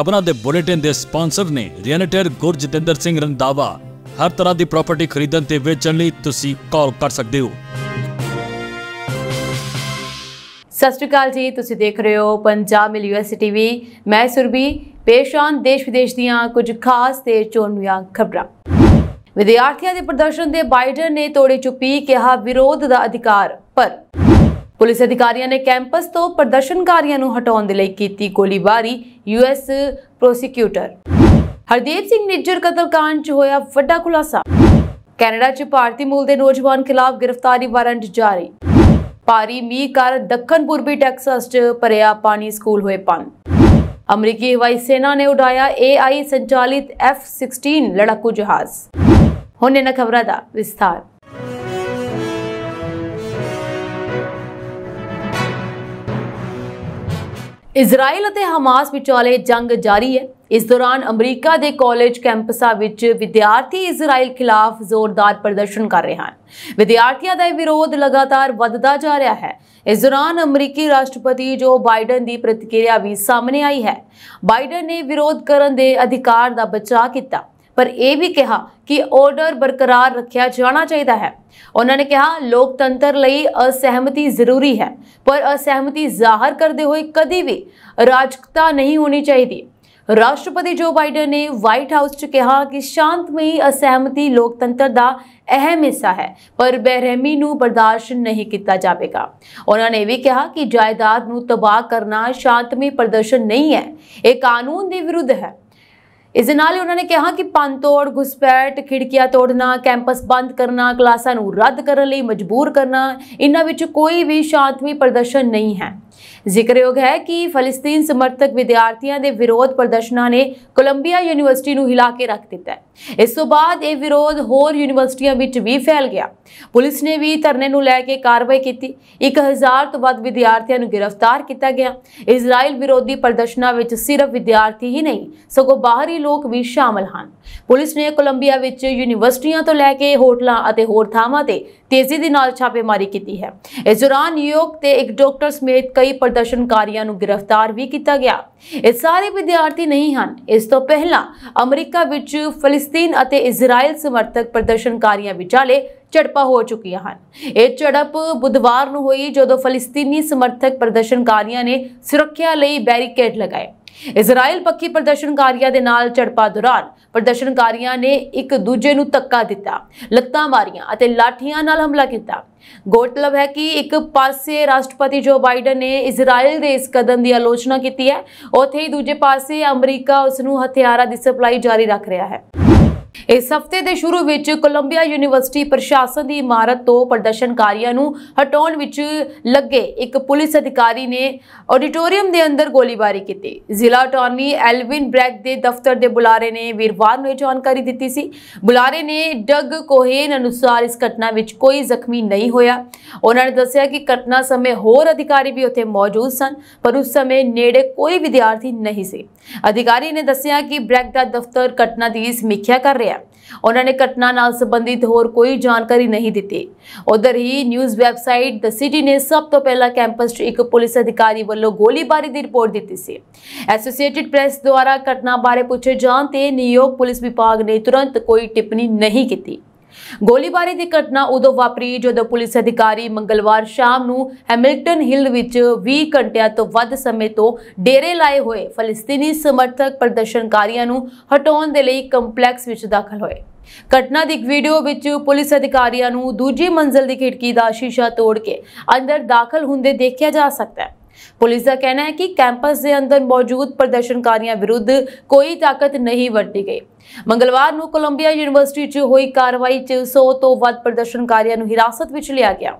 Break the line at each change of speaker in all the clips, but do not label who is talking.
ਖਬਰਾਂ ਦੇ ਬੁਲੇਟਿਨ ਦੇ ਸਪਾਂਸਰ ਨੇ ਰੀਅਲਟਰ ਗੁਰਜਤਿੰਦਰ ਸਿੰਘ ਰੰਦਾਵਾ ਹਰ ਤਰ੍ਹਾਂ ਦੀ ਪ੍ਰਾਪਰਟੀ ਖਰੀਦਣ ਤੇ ਵੇਚਣ ਲਈ ਤੁਸੀਂ ਕਾਲ ਕਰ ਸਕਦੇ ਹੋ ਸਤਿ ਸ਼੍ਰੀ ਅਕਾਲ ਜੀ ਤੁਸੀਂ ਦੇਖ ਰਹੇ ਹੋ ਪੰਜਾਬ ਮਿਲ ਯੂਐਸ ਟੀਵੀ ਮੈਂ ਸੁਰਬੀ ਪੇਸ਼ਾਨ ਦੇਸ਼ ਵਿਦੇਸ਼ ਦੀਆਂ ਕੁਝ ਖਾਸ ਤੇ ਚੋਣਵੀਆਂ ਖਬਰਾਂ ਵਿਦਿਆਰਥੀਆਂ ਦੇ ਪ੍ਰਦਰਸ਼ਨ ਦੇ ਬਾਈਡਨ ਨੇ ਤੋੜੀ ਚੁੱਪੀ ਕਿਹਾ ਵਿਰੋਧ ਦਾ ਅਧਿਕਾਰ ਪਰ ਪੁਲਿਸ ਅਧਿਕਾਰੀਆਂ ਨੇ ਕੈਂਪਸ ਤੋਂ ਪ੍ਰਦਰਸ਼ਨਕਾਰੀਆਂ ਨੂੰ ਹਟਾਉਣ ਦੇ ਲਈ ਕੀਤੀ ਗੋਲੀਬਾਰੀ ਯੂਐਸ ਪ੍ਰੋਸੀਕਿਊਟਰ ਹਰਦੀਪ ਸਿੰਘ ਨਿੱਜਰ ਕਤਲकांड 'ਚ ਹੋਇਆ ਵੱਡਾ ਖੁਲਾਸਾ ਕੈਨੇਡਾ 'ਚ ਭਾਰਤੀ ਮੂਲ ਦੇ ਨੌਜਵਾਨ ਖਿਲਾਫ ਗ੍ਰਿਫਤਾਰੀ ਵਾਰੰਟ ਜਾਰੀ ਪਾਰੀ ਮੀ ਕਰ ਦੱਖਣ ਪੂਰਬੀ ਟੈਕਸਾਸ 'ਚ ਪਰਿਆ ਪਾਣੀ ਸਕੂਲ ਹੋਏ ਪੰਨ ਅਮਰੀਕੀ ਹਵਾਈ ਸੈਨਾ ਨੇ ਉਡਾਇਆ ਏਆਈ ਸੰਚਾਲਿਤ ਐਫ 16 ਲੜਾਕੂ ਜਹਾਜ਼ ਹੁਣ ਇਹਨਾਂ ਖਬਰਾਂ ਦਾ ਵਿਸਥਾਰ ਇਜ਼ਰਾਈਲ ਅਤੇ ਹਮਾਸ ਵਿਚਾਲੇ ਜੰਗ ਜਾਰੀ ਹੈ ਇਸ ਦੌਰਾਨ ਅਮਰੀਕਾ ਦੇ ਕਾਲਜ ਕੈਂਪਸਾਂ ਵਿੱਚ ਵਿਦਿਆਰਥੀ ਇਜ਼ਰਾਈਲ ਖਿਲਾਫ ਜ਼ੋਰਦਾਰ ਪ੍ਰਦਰਸ਼ਨ ਕਰ ਰਹੇ ਹਨ ਵਿਦਿਆਰਥੀਆਂ ਦਾ ਇਹ ਵਿਰੋਧ ਲਗਾਤਾਰ ਵੱਧਦਾ ਜਾ ਰਿਹਾ ਹੈ ਇਸ ਦੌਰਾਨ ਅਮਰੀਕੀ ਰਾਸ਼ਟਰਪਤੀ ਜੋ ਬਾਈਡਨ ਦੀ ਪ੍ਰਤੀਕਿਰਿਆ ਵੀ ਸਾਹਮਣੇ ਆਈ ਹੈ ਬਾਈਡਨ ਨੇ ਵਿਰੋਧ ਕਰਨ ਦੇ ਅਧਿਕਾਰ ਦਾ ਬਚਾਅ ਕੀਤਾ ਪਰ ਇਹ ਵੀ ਕਿਹਾ ਕਿ ਆਰਡਰ ਬਰਕਰਾਰ ਰੱਖਿਆ ਜਾਣਾ ਚਾਹੀਦਾ ਹੈ ਉਹਨਾਂ ਨੇ ਕਿਹਾ ਲੋਕਤੰਤਰ ਲਈ ਅਸਹਿਮਤੀ ਜ਼ਰੂਰੀ ਹੈ ਪਰ ਅਸਹਿਮਤੀ ਜ਼ਾਹਰ ਕਰਦੇ ਹੋਏ ਕਦੀ ਵੀ ਰਾਜਕਤਾ ਨਹੀਂ ਹੋਣੀ ਚਾਹੀਦੀ ਰਾਸ਼ਟਰਪਤੀ ਜੋ ਬਾਈਡਨ ਨੇ ਵਾਈਟ ਹਾਊਸ 'ਚ ਕਿਹਾ ਕਿ ਸ਼ਾਂਤਮਈ ਅਸਹਿਮਤੀ ਲੋਕਤੰਤਰ ਦਾ ਅਹਿਮ ਹਿੱਸਾ ਹੈ ਪਰ ਬੇਰਹਿਮੀ ਨੂੰ ਬਰਦਾਸ਼ਤ ਨਹੀਂ ਕੀਤਾ ਜਾਵੇਗਾ ਉਹਨਾਂ ਨੇ ਵੀ ਕਿਹਾ ਕਿ ਜਾਇਦਾਦ ਨੂੰ ਤਬਾਹ ਕਰਨਾ ਸ਼ਾਂਤਮਈ ਪ੍ਰਦਰਸ਼ਨ ਨਹੀਂ ਹੈ ਇਹ ਕਾਨੂੰਨ ਦੇ ਵਿਰੁੱਧ ਹੈ ਇਸ ਦੇ ਨਾਲ ਹੀ ਉਹਨਾਂ ਨੇ ਕਿਹਾ ਕਿ ਪੰਤੋੜ ਗੁਸਪੈਟ ਖਿੜਕੀਆਂ ਤੋੜਨਾ ਕੈਂਪਸ ਬੰਦ ਕਰਨਾ ਕਲਾਸਾਂ ਨੂੰ ਰੱਦ ਕਰਨ ਲਈ ਮਜਬੂਰ ਕਰਨਾ ਇਹਨਾਂ ਵਿੱਚ ਕੋਈ ਵੀ ਸ਼ਾਂਤਮਈ ਪ੍ਰਦਰਸ਼ਨ ਨਹੀਂ ਹੈ ਜ਼ਿਕਰਯੋਗ ਹੈ ਕਿ ਫਲਸਤੀਨ ਸਮਰਥਕ ਵਿਦਿਆਰਥੀਆਂ ਦੇ ਵਿਰੋਧ ਪ੍ਰਦਰਸ਼ਨਾਂ ਨੇ ਕੋਲੰਬੀਆ ਯੂਨੀਵਰਸਿਟੀ ਨੂੰ ਹਿਲਾ ਕੇ ਰੱਖ ਦਿੱਤਾ ਹੈ ਇਸ ਤੋਂ ਬਾਅਦ ਇਹ ਵਿਰੋਧ ਹੋਰ ਯੂਨੀਵਰਸਿਟੀਆਂ ਵਿੱਚ ਵੀ ਫੈਲ ਗਿਆ ਪੁਲਿਸ ਨੇ ਵੀ ਧਰਨੇ ਨੂੰ ਲੈ ਕੇ ਕਾਰਵਾਈ ਕੀਤੀ 1000 ਤੋਂ ਵੱਧ ਵਿਦਿਆਰਥੀਆਂ ਨੂੰ ਗ੍ਰਿਫਤਾਰ ਕੀਤਾ ਗਿਆ ਇਜ਼ਰਾਈਲ ਵਿਰੋਧੀ ਪ੍ਰਦਰਸ਼ਨਾਂ ਵਿੱਚ ਸਿਰਫ ਵਿਦਿਆਰਥੀ ਹੀ ਨਹੀਂ ਸਗੋਂ ਬਾਹਰੀ ਲੋਕ ਵੀ ਸ਼ਾਮਲ ਹਨ ਪੁਲਿਸ ਨੇ ਕੋਲੰਬੀਆ ਵਿੱਚ ਯੂਨੀਵਰਸਿਟੀਆਂ ਤੋਂ ਲੈ ਕੇ ਹੋਟਲਾਂ ਅਤੇ ਹੋਰ ਥਾਵਾਂ ਤੇ ਤੇਜ਼ੀ ਦੇ ਨਾਲ ਛਾਪੇਮਾਰੀ ਕੀਤੀ ਹੈ ਇਸ ਦੌਰਾਨ ਨਿਊਯਾਰਕ ਤੇ ਇੱਕ ਡਾਕਟਰ ਸਮੇਤ ਕਈ ਕਈ ਪ੍ਰਦਰਸ਼ਨਕਾਰੀਆਂ ਨੂੰ ਗ੍ਰਿਫਤਾਰ ਵੀ ਕੀਤਾ ਗਿਆ ਇਹ ਸਾਰੇ ਵਿਦਿਆਰਥੀ ਨਹੀਂ ਹਨ ਇਸ ਤੋਂ ਪਹਿਲਾਂ ਅਮਰੀਕਾ ਵਿੱਚ ਫਲਸਤੀਨ ਅਤੇ ਇਜ਼ਰਾਈਲ ਸਮਰਥਕ ਪ੍ਰਦਰਸ਼ਨਕਾਰੀਆਂ ਵਿਚਾਲੇ ਝੜਪਾਂ ਹੋ ਚੁੱਕੀਆਂ ਹਨ ਇਹ ਝੜਪ ਬੁੱਧਵਾਰ ਨੂੰ ਹੋਈ ਜਦੋਂ ਫਲਸਤੀਨੀ ਸਮਰਥਕ ਪ੍ਰਦਰਸ਼ਨਕਾਰੀਆਂ ਨੇ ਸੁਰੱਖਿਆ ਲਈ ਬੈਰੀਕੇਡ ਲਗਾਏ ਇਜ਼ਰਾਈਲ ਪੱਕੀ ਪ੍ਰਦਰਸ਼ਨਕਾਰੀਆਂ ਦੇ ਨਾਲ ਝੜਪਾ ਦੌਰਾਨ ਪ੍ਰਦਰਸ਼ਨਕਾਰੀਆਂ ਨੇ ਇੱਕ ਦੂਜੇ ਨੂੰ ੱੱਕਾ ਦਿੱਤਾ ਲੱਤਾਂ ਮਾਰੀਆਂ ਅਤੇ ਲਾਠੀਆਂ ਨਾਲ ਹਮਲਾ ਕੀਤਾ ਗੋਟਲਬ ਹੈ ਕਿ ਇੱਕ ਪਾਸੇ ਰਾਸ਼ਟਰਪਤੀ ਜੋ ਬਾਈਡਨ ਨੇ ਇਜ਼ਰਾਈਲ ਦੇ ਇਸ ਕਦਮ ਦੀ ਆਲੋਚਨਾ ਕੀਤੀ ਹੈ ਉੱਥੇ ਹੀ ਦੂਜੇ ਪਾਸੇ ਅਮਰੀਕਾ ਉਸ ਨੂੰ ਹਥਿਆਰਾਂ ਦੀ ਸਪਲਾਈ ਜਾਰੀ ਰੱਖ ਰਿਹਾ ਹੈ ਇਸ ਹਫਤੇ ਦੇ ਸ਼ੁਰੂ ਵਿੱਚ ਕੋਲੰਬੀਆ ਯੂਨੀਵਰਸਿਟੀ ਪ੍ਰਸ਼ਾਸਨ ਦੀ ਇਮਾਰਤ ਤੋਂ ਪ੍ਰਦਰਸ਼ਨਕਾਰੀਆਂ ਨੂੰ ਹਟਾਉਣ ਵਿੱਚ ਲੱਗੇ ਇੱਕ ਪੁਲਿਸ ਅਧਿਕਾਰੀ ਨੇ ਆਡੀਟੋਰੀਅਮ ਦੇ ਅੰਦਰ ਗੋਲੀਬਾਰੀ ਕੀਤੀ ਜ਼ਿਲ੍ਹਾ ਟਰਨੀ ਐਲਵਿਨ ਬ੍ਰੈਕ ਦੇ ਦਫ਼ਤਰ ਦੇ ਬੁਲਾਰੇ ਨੇ ਵੀਰਵਾਰ ਨੂੰ ਇਹ ਜਾਣਕਾਰੀ ਦਿੱਤੀ ਸੀ ਬੁਲਾਰੇ ਨੇ ਡਗ ਕੋਹੇਨ ਅਨੁਸਾਰ ਇਸ ਘਟਨਾ ਵਿੱਚ ਕੋਈ ਜ਼ਖਮੀ ਨਹੀਂ ਹੋਇਆ ਉਹਨਾਂ ਨੇ ਦੱਸਿਆ ਕਿ ਘਟਨਾ ਸਮੇਂ ਹੋਰ ਅਧਿਕਾਰੀ ਵੀ ਉੱਥੇ ਮੌਜੂਦ ਸਨ ਪਰ ਉਸ ਸਮੇਂ ਨੇੜੇ ਕੋਈ ਵਿਦਿਆਰਥੀ ਨਹੀਂ ਸੀ ਅਧਿਕਾਰੀ ਨੇ ਦੱਸਿਆ ਕਿ ਬ੍ਰੈਕ ਦਾ ਦਫ਼ਤਰ ਘਟਨਾ ਦੀ ਸਮੀਖਿਆ ਕਰ रहा उन्होंने घटना संबंधित होर कोई जानकारी नहीं दी उधर ही न्यूज़ वैबसाइट द सिटी ने सब तो पहला कैंपस एक पुलिस अधिकारी वालों गोलीबारी की रिपोर्ट दी से एसोसीएटिड प्रेस द्वारा घटना बारे पूछे जाने न्यूयॉर्क पुलिस विभाग ने तुरंत कोई टिप्पणी नहीं की ਗੋਲੀਬਾਰੀ ਦੀ ਘਟਨਾ ਉਦੋਂ ਵਾਪਰੀ ਜਦੋਂ ਪੁਲਿਸ ਅਧਿਕਾਰੀ ਮੰਗਲਵਾਰ ਸ਼ਾਮ ਨੂੰ ਹੈਮਿਲਟਨ ਹਿੱਲ ਵਿੱਚ 20 ਘੰਟਿਆਂ ਤੋਂ ਵੱਧ ਸਮੇਂ ਤੋਂ ਡੇਰੇ ਲਾਏ ਹੋਏ ਫਲਸਤੀਨੀ ਸਮਰਥਕ ਪ੍ਰਦਰਸ਼ਨਕਾਰੀਆਂ ਨੂੰ ਹਟਾਉਣ ਦੇ ਲਈ ਕੰਪਲੈਕਸ ਵਿੱਚ ਦਾਖਲ ਹੋਏ ਘਟਨਾ ਦੀ ਇੱਕ ਵੀਡੀਓ ਵਿੱਚ ਪੁਲਿਸ ਅਧਿਕਾਰੀਆਂ ਨੂੰ ਦੂਜੀ ਮੰਜ਼ਲ ਦੀ ਖਿੜਕੀ ਦਾ ਸ਼ੀਸ਼ਾ ਤੋੜ ਕੇ ਅੰਦਰ ਦਾਖਲ ਹੁੰਦੇ ਦੇਖਿਆ ਜਾ ਸਕਦਾ ਹੈ ਪੁਲਿਸ ਦਾ ਕਹਿਣਾ ਹੈ ਕਿ ਕੈਂਪਸ ਦੇ ਅੰਦਰ ਮੌਜੂਦ ਪ੍ਰਦਰਸ਼ਨਕਾਰੀਆਂ ਵਿਰੁੱਧ ਕੋਈ ਤਾਕਤ ਨਹੀਂ ਵਰਤੀ ਗਈ ਮੰਗਲਵਾਰ ਨੂੰ ਕੋਲੰਬੀਆ ਯੂਨੀਵਰਸਿਟੀ 'ਚ ਹੋਈ ਕਾਰਵਾਈ 'ਚ 100 ਤੋਂ ਵੱਧ ਪ੍ਰਦਰਸ਼ਨਕਾਰੀਆਂ ਨੂੰ ਹਿਰਾਸਤ ਵਿੱਚ ਲਿਆ ਗਿਆ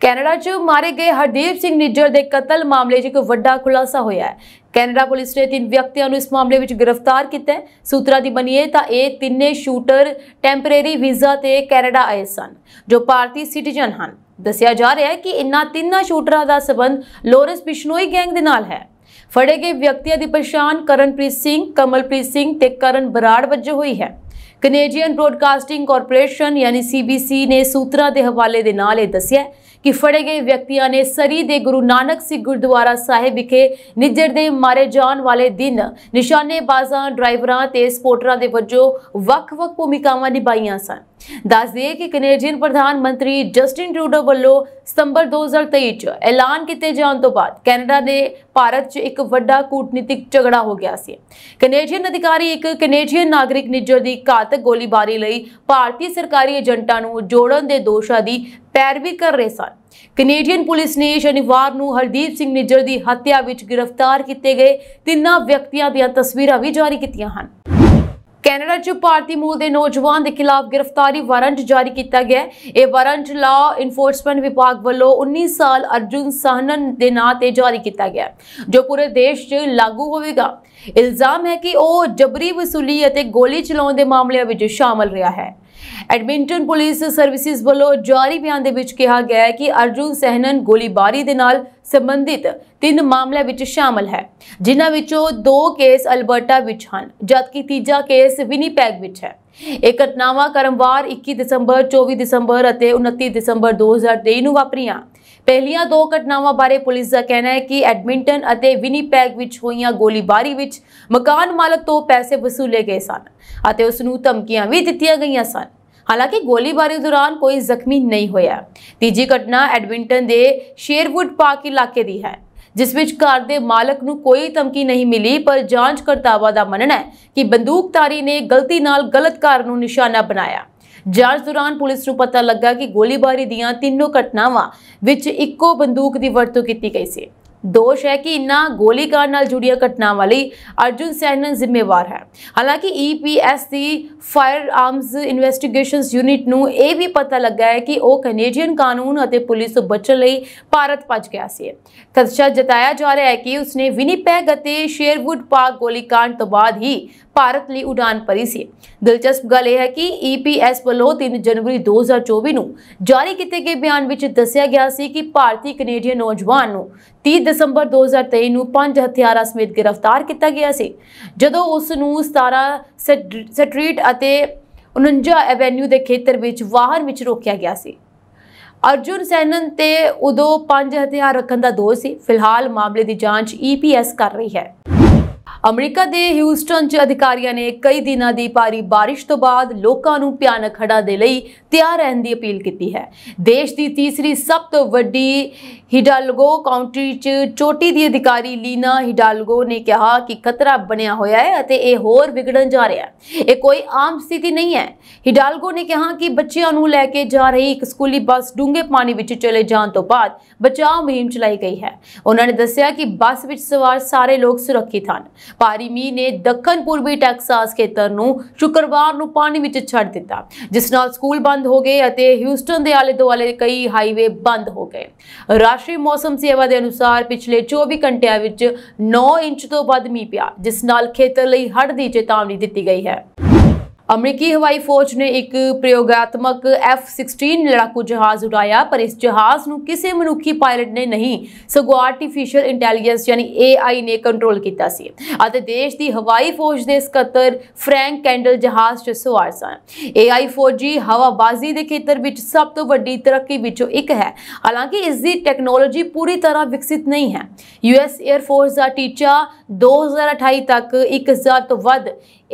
ਕੈਨੇਡਾ 'ਚ ਮਾਰੇ ਗਏ ਹਰਦੀਪ ਸਿੰਘ ਨਿੱਜਰ ਦੇ ਕਤਲ ਮਾਮਲੇ 'ਚ ਇੱਕ ਵੱਡਾ ਖੁਲਾਸਾ ਹੋਇਆ ਹੈ ਕੈਨੇਡਾ ਪੁਲਿਸ ਨੇ ਤਿੰਨ ਵਿਅਕਤੀਆਂ ਨੂੰ ਇਸ ਮਾਮਲੇ ਵਿੱਚ ਗ੍ਰਿਫਤਾਰ ਕੀਤਾ ਹੈ ਸੂਤਰਾਂ ਦੀ ਬਣੀਏ ਤਾਂ ਇਹ ਤਿੰਨੇ ਸ਼ੂਟਰ ਟੈਂਪਰੇਰੀ ਵੀਜ਼ਾ ਤੇ ਕੈਨੇਡਾ ਆਏ ਸਨ ਜੋ ਭਾਰਤੀ ਸਿਟੀਜ਼ਨ ਹਨ ਦੱਸਿਆ ਜਾ ਰਿਹਾ ਹੈ ਕਿ ਇਨ੍ਹਾਂ ਤਿੰਨਾਂ ਸ਼ੂਟਰਾਂ ਦਾ ਸਬੰਧ ਲੋਰੈਂਸ ਬਿਸ਼ਨੋਈ ਗੈਂਗ ਦੇ ਨਾਲ ਹੈ ਫੜੇ ਗਏ ਵਿਅਕਤੀਆਂ ਦੀ ਪਛਾਣ ਕਰਨਪ੍ਰੀਤ ਸਿੰਘ ਕਮਲਪ੍ਰੀਤ ਸਿੰਘ ਤੇ ਕਰਨ ਬਰਾੜ ਵਜੋਂ ਹੋਈ ਹੈ ਕੈਨੇਡੀਅਨ ਬ੍ਰੋਡਕਾਸਟਿੰਗ ਕਾਰਪੋਰੇਸ਼ਨ ਯਾਨੀ ਸੀਬੀਸੀ ਨੇ ਸੂਤਰਾਂ ਦੇ ਹਵਾਲੇ ਦੇ ਨਾਲ ਇਹ ਦੱਸਿਆ ਕਿ ਫੜੇ ਗਏ ਵਿਅਕਤੀਆਂ ਨੇ ਸਰੀ ਦੇ ਗੁਰੂ ਨਾਨਕ ਸਿੰਘ ਗੁਰਦੁਆਰਾ ਸਾਹਿਬ ਵਿਖੇ ਨਿੱਜਰ ਦੇ ਮਾਰੇ ਜਾਣ ਵਾਲੇ ਦਿਨ ਨਿਸ਼ਾਨੇਬਾਜ਼ਾਂ ਡਰਾਈਵਰਾਂ ਤੇ ਸਪੋਰਟਰਾਂ ਦੇ ਵਜੋਂ ਵੱਖ-ਵੱਖ ਭੂਮਿਕਾਵਾਂ ਨਿਭਾਈਆਂ ਸਨ ਦੱਸ ਦਈਏ ਕਿ ਕੈਨੇਡੀਅਨ ਪ੍ਰਧਾਨ ਮੰਤਰੀ ਜਸਟਿਨ ਟਰੂਡੋ ਵੱਲੋਂ ਸਤੰਬਰ 2023 ਚ ਐਲਾਨ ਕੀਤੇ ਜਾਣ ਤੋਂ ਬਾਅਦ ਕੈਨੇਡਾ ਦੇ ਭਾਰਤ 'ਚ ਇੱਕ ਵੱਡਾ ਕੂਟਨੀਤਿਕ ਝਗੜਾ ਹੋ ਗਿਆ ਸੀ ਕੈਨੇਡੀਅਨ ਅਧਿਕਾਰੀ ਇੱਕ ਕੈਨੇਡੀਅਨ ਨਾਗਰਿਕ ਨਿੱਜਰ ਦੀ ਘਾਤਕ ਗੋਲੀਬਾਰੀ ਲਈ ਭਾਰਤੀ ਸਰਕਾਰੀ ਏਜੰਟਾਂ ਨੂੰ ਜੋੜਨ ਦੇ ਦੋਸ਼ਾਂ ਦੀ ਪੈਰਵੀ ਕਰ ਰਹੇ ਸਨ ਕੈਨੇਡੀਅਨ ਪੁਲਿਸ ਨੇ ਸ਼ਨੀਵਾਰ ਨੂੰ ਹਰਦੀਪ ਸਿੰਘ ਨਿੱਜਰ ਦੀ ਹੱਤਿਆ ਵਿੱਚ ਗ੍ਰਿਫਤਾਰ ਕੀਤੇ ਗਏ ਤਿੰਨਾਂ ਵਿਅਕਤੀਆਂ ਦੀਆਂ ਤਸਵੀਰਾਂ ਵੀ ਜਾਰੀ ਕੀਤੀਆਂ ਹਨ ਕੈਨੇਡਾ 'ਚ ਭਾਰਤੀ ਮੂਲ ਦੇ ਨੌਜਵਾਨ ਦੇ ਖਿਲਾਫ ਗ੍ਰਿਫਤਾਰੀ ਵਾਰੰਟ ਜਾਰੀ ਕੀਤਾ ਗਿਆ ਇਹ ਵਾਰੰਟ ਲਾ ਇਨਫੋਰਸਮੈਂਟ ਵਿਭਾਗ ਵੱਲੋਂ 19 ਸਾਲ ਅਰਜੁਨ ਸਾਹਨਨ ਦੇ ਨਾਂ ਤੇ ਜਾਰੀ ਕੀਤਾ ਗਿਆ ਜੋ ਪੂਰੇ ਦੇਸ਼ 'ਚ ਲਾਗੂ ਹੋਵੇਗਾ ਇਲਜ਼ਾਮ ਹੈ ਕਿ ਉਹ ਜਬਰੀ ਵਸੂਲੀ ਅਤੇ ਗੋਲੀ ਚਲਾਉਣ ਦੇ ਮਾਮਲਿਆਂ ਵਿੱਚ ਸ਼ਾਮਲ ਰਿਹਾ ਹੈ ਐਡਮਿੰਟਨ ਪੁਲਿਸ ਸਰਵਿਸਿਜ਼ ਵੱਲੋਂ ਜਾਰੀ ਬਿਆਨ ਦੇ ਵਿੱਚ ਕਿਹਾ ਗਿਆ ਹੈ ਕਿ ਅਰਜੁਨ ਸਹਿਨਨ ਗੋਲੀਬਾਰੀ ਦੇ ਨਾਲ ਸੰਬੰਧਿਤ ਤਿੰਨ ਮਾਮਲਿਆਂ ਵਿੱਚ ਸ਼ਾਮਲ ਹੈ ਜਿਨ੍ਹਾਂ ਵਿੱਚੋਂ ਦੋ ਕੇਸ ਅਲਬਰਟਾ ਵਿੱਚ ਹਨ ਜਦਕਿ ਤੀਜਾ ਕੇਸ ਵਿਨੀਪੈਗ ਵਿੱਚ ਹੈ ਇਹ ਘਟਨਾਵਾਂ ਕਰਮਵਾਰ 21 ਦਸੰਬਰ 24 ਦਸੰਬਰ ਅਤੇ 29 ਦਸੰਬਰ 2023 ਨੂੰ ਵਾਪਰੀਆਂ ਪਹਿਲੀਆਂ ਦੋ ਘਟਨਾਵਾਂ ਬਾਰੇ ਪੁਲਿਸ ਦਾ ਕਹਿਣਾ ਹੈ ਕਿ ਐਡਮਿੰਟਨ ਅਤੇ ਵਿਨੀਪੈਗ ਵਿੱਚ ਹੋਈਆਂ ਗੋਲੀਬਾਰੀ ਵਿੱਚ ਮਕਾਨ ਮਾਲਕ ਤੋਂ ਪੈਸੇ ਵਸੂਲੇ ਗਏ ਸਨ ਅਤੇ ਉਸ ਨੂੰ ਧਮਕੀਆਂ ਵੀ ਦਿੱਤੀਆਂ ਗਈਆਂ ਸਨ ਹਾਲਾਂਕਿ ਗੋਲੀਬਾਰੀ ਦੌਰਾਨ ਕੋਈ ਜ਼ਖਮੀ ਨਹੀਂ ਹੋਇਆ ਤੀਜੀ ਘਟਨਾ ਐਡਵਿੰਟਨ ਦੇ ਸ਼ੇਰਵੁੱਡ ਪਾਰਕ ਇਲਾਕੇ ਦੀ ਹੈ ਜਿਸ ਵਿੱਚ ਘਰ ਦੇ ਮਾਲਕ ਨੂੰ ਕੋਈ ਧਮਕੀ ਨਹੀਂ ਮਿਲੀ ਪਰ ਜਾਂਚ ਕਰਤਾਵਾ ਦਾ ਮੰਨਣਾ ਹੈ ਕਿ ਬੰਦੂਕਧਾਰੀ ਨੇ ਗਲਤੀ ਨਾਲ ਗਲਤ ਘਰ ਨੂੰ ਨਿਸ਼ਾਨਾ ਬਣਾਇਆ ਜਾਂਚ ਦੌਰਾਨ ਪੁਲਿਸ ਨੂੰ ਪਤਾ ਲੱਗਾ ਕਿ ਗੋਲੀਬਾਰੀ ਦੀਆਂ ਤਿੰਨੋਂ ਘਟਨਾਵਾਂ ਵਿੱਚ ਇੱਕੋ ਬੰਦੂਕ ਦੀ ਵਰਤੋਂ ਕੀਤੀ ਗਈ ਸੀ ਦੋਸ਼ ਹੈ ਕਿ ਇਨਾ ਗੋਲੀਕਾਂਡ ਨਾਲ ਜੁੜੀਆਂ ਘਟਨਾਵਾਂ ਲਈ ਅਰਜੁਨ ਸੈਨ ਜ਼ਿੰਮੇਵਾਰ ਹੈ ਹਾਲਾਂਕਿ ਈਪੀਐਸ e ਦੀ ਫਾਇਰ ਆਰਮਸ ਇਨਵੈਸਟੀਗੇਸ਼ਨਸ ਯੂਨਿਟ ਨੂੰ ਇਹ ਵੀ ਪਤਾ ਲੱਗਾ ਹੈ ਕਿ ਉਹ ਕੈਨੇਡੀਅਨ ਕਾਨੂੰਨ ਅਤੇ ਪੁਲਿਸ ਤੋਂ ਬਚਣ ਲਈ ਭਾਰਤ ਭੱਜ ਗਿਆ ਸੀ ਖਦਸ਼ਾ ਜਤਾਇਆ ਜਾ ਰਿਹਾ ਹੈ ਕਿ ਉਸਨੇ ਵਿਨੀਪੈਗ ਅਤੇ ਸ਼ੇਰਵੁੱਡ ਪਾਰਕ ਗੋਲੀਕਾਂਡ ਤੋਂ ਬਾਅਦ ਹੀ ਭਾਰਤ ਲਈ ਉਡਾਨ ਭਰੀ ਸੀ ਦਿਲਚਸਪ ਗੱਲ ਇਹ ਹੈ ਕਿ ਈਪੀਐਸ e ਵੱਲੋਂ 3 ਜਨਵਰੀ 2024 ਨੂੰ ਜਾਰੀ ਕੀਤੇ ਗਏ ਬਿਆਨ ਵਿੱਚ ਦੱਸਿਆ ਗਿਆ ਸੀ ਕਿ ਭਾਰਤੀ ਕੈਨੇਡੀਅਨ ਨੌਜਵਾਨ ਨੂੰ 30 ਦਸੰਬਰ 2023 ਨੂੰ ਪੰਜ ਹਥਿਆਰਾਂ ਸਮੇਤ ਗ੍ਰਿਫਤਾਰ ਕੀਤਾ ਗਿਆ ਸੀ ਜਦੋਂ ਉਸ ਨੂੰ 17 ਸਟਰੀਟ ਅਤੇ 49 ਐਵੇਨਿਊ ਦੇ ਖੇਤਰ ਵਿੱਚ ਵਾਹਨ ਵਿੱਚ ਰੋਕਿਆ ਗਿਆ ਸੀ ਅਰਜੁਨ ਸੈਨਨ ਤੇ ਉਦੋਂ ਪੰਜ ਹਥਿਆਰ ਰੱਖਣ ਦਾ ਦੋਸ਼ ਸੀ ਫਿਲਹਾਲ ਮਾਮਲੇ ਦੀ ਜਾਂਚ ਈਪੀਐਸ e ਕਰ ਰਹੀ ਹੈ ਅਮਰੀਕਾ ਦੇ ਹਿਊਸਟਨ 'ਚ ਅਧਿਕਾਰੀਆਂ ਨੇ ਕਈ ਦਿਨਾਂ ਦੀ ਭਾਰੀ بارش ਤੋਂ ਬਾਅਦ ਲੋਕਾਂ ਨੂੰ ਭਿਆਨਕ ਹੜ੍ਹਾਂ ਦੇ ਲਈ ਤਿਆਰ ਰਹਿਣ ਦੀ ਅਪੀਲ ਕੀਤੀ ਹੈ ਦੇਸ਼ ਦੀ ਤੀਸਰੀ ਸਭ ਤੋਂ ਵੱਡੀ ਹਿਡਾਲਗੋ ਕਾਉਂਟੀ 'ਚ ਚੋਟੀ ਦੀ ਅਧਿਕਾਰੀ ਲੀਨਾ ਹਿਡਾਲਗੋ ਨੇ ਕਿਹਾ ਕਿ ਖਤਰਾ ਬਣਿਆ ਹੋਇਆ ਹੈ ਅਤੇ ਇਹ ਹੋਰ ਵਿਗੜਨ ਜਾ ਰਿਹਾ ਹੈ ਇਹ ਕੋਈ ਆਮ ਸਥਿਤੀ ਨਹੀਂ ਹੈ ਹਿਡਾਲਗੋ ਨੇ ਕਿਹਾ ਕਿ ਬੱਚਿਆਂ ਨੂੰ ਲੈ ਕੇ ਜਾ ਰਹੀ ਇੱਕ ਸਕੂਲੀ ਬੱਸ ਡੂੰਘੇ ਪਾਣੀ ਵਿੱਚ ਚਲੇ ਜਾਣ ਤੋਂ ਬਾਅਦ ਬਚਾਅ ਮੁਹਿੰਮ ਚਲਾਈ ਗਈ ਹੈ ਉਹਨਾਂ ਨੇ ਦੱਸਿਆ ਕਿ ਬੱਸ ਵਿੱਚ ਸਵਾਰ ਸਾਰੇ ਲੋਕ ਸੁਰੱਖਿਅਤ ਹਨ ਭਾਰੀ ਮੀਂਹ ਨੇ ਦੱਖਣ ਪੂਰਬੀ ਟੈਕਸਾਸ ਖੇਤਰ ਨੂੰ ਸ਼ੁੱਕਰਵਾਰ ਨੂੰ ਪਾਣੀ ਵਿੱਚ ਛੱਡ ਦਿੱਤਾ ਜਿਸ ਨਾਲ ਸਕੂਲ ਬੰਦ ਹੋ ਗਏ ਅਤੇ ਹਿਊਸਟਨ ਦੇ ਆਲੇ-ਦੁਆਲੇ ਕਈ ਹਾਈਵੇ ਬੰਦ ਹੋ ਗਏ ਰਾਸ਼ਟਰੀ ਮੌਸਮ ਸੇਵਾ ਦੇ ਅਨੁਸਾਰ ਪਿਛਲੇ 24 ਘੰਟਿਆਂ ਵਿੱਚ 9 ਇੰਚ ਤੋਂ ਵੱਧ ਮੀਂਹ ਪਿਆ ਜਿਸ ਨਾਲ ਖੇਤਰ ਲਈ ਹੜ੍ਹ ਦੀ ਚੇਤਾਵਨੀ ਦਿੱਤੀ ਗਈ ਹੈ ਅਮਰੀਕੀ ਹਵਾਈ ਫੌਜ ਨੇ ਇੱਕ ਪ੍ਰਯੋਗਾਤਮਕ F-16 ਲੜਾਕੂ ਜਹਾਜ਼ ਉਡਾਇਆ ਪਰ ਇਸ ਜਹਾਜ਼ ਨੂੰ ਕਿਸੇ ਮਨੁੱਖੀ ਪਾਇਲਟ ਨੇ ਨਹੀਂ ਸਗੋਂ ਆਰਟੀਫੀਸ਼ੀਅਲ ਇੰਟੈਲੀਜੈਂਸ ਯਾਨੀ AI ਨੇ ਕੰਟਰੋਲ ਕੀਤਾ ਸੀ ਅਤੇ ਦੇਸ਼ ਦੀ ਹਵਾਈ ਫੌਜ ਦੇ ਸਕੱਤਰ ਫ੍ਰੈਂਕ ਕੈਂਡਲ ਜਹਾਜ਼ 'ਚ ਸਵਾਰ ਸਨ AI ਫੌਜੀ ਹਵਾਬਾਜ਼ੀ ਦੇ ਖੇਤਰ ਵਿੱਚ ਸਭ ਤੋਂ ਵੱਡੀ ਤਰੱਕੀ ਵਿੱਚੋਂ ਇੱਕ ਹੈ ਹਾਲਾਂਕਿ ਇਸ ਦੀ ਟੈਕਨੋਲੋਜੀ ਪੂਰੀ ਤਰ੍ਹਾਂ ਵਿਕਸਿਤ ਨਹੀਂ ਹੈ ਯੂਐਸ 에ਅਰ ਫੋਰਸ ਦਾ ਟੀਚਾ 2028 ਤੱਕ 1000 ਤੋਂ ਵੱਧ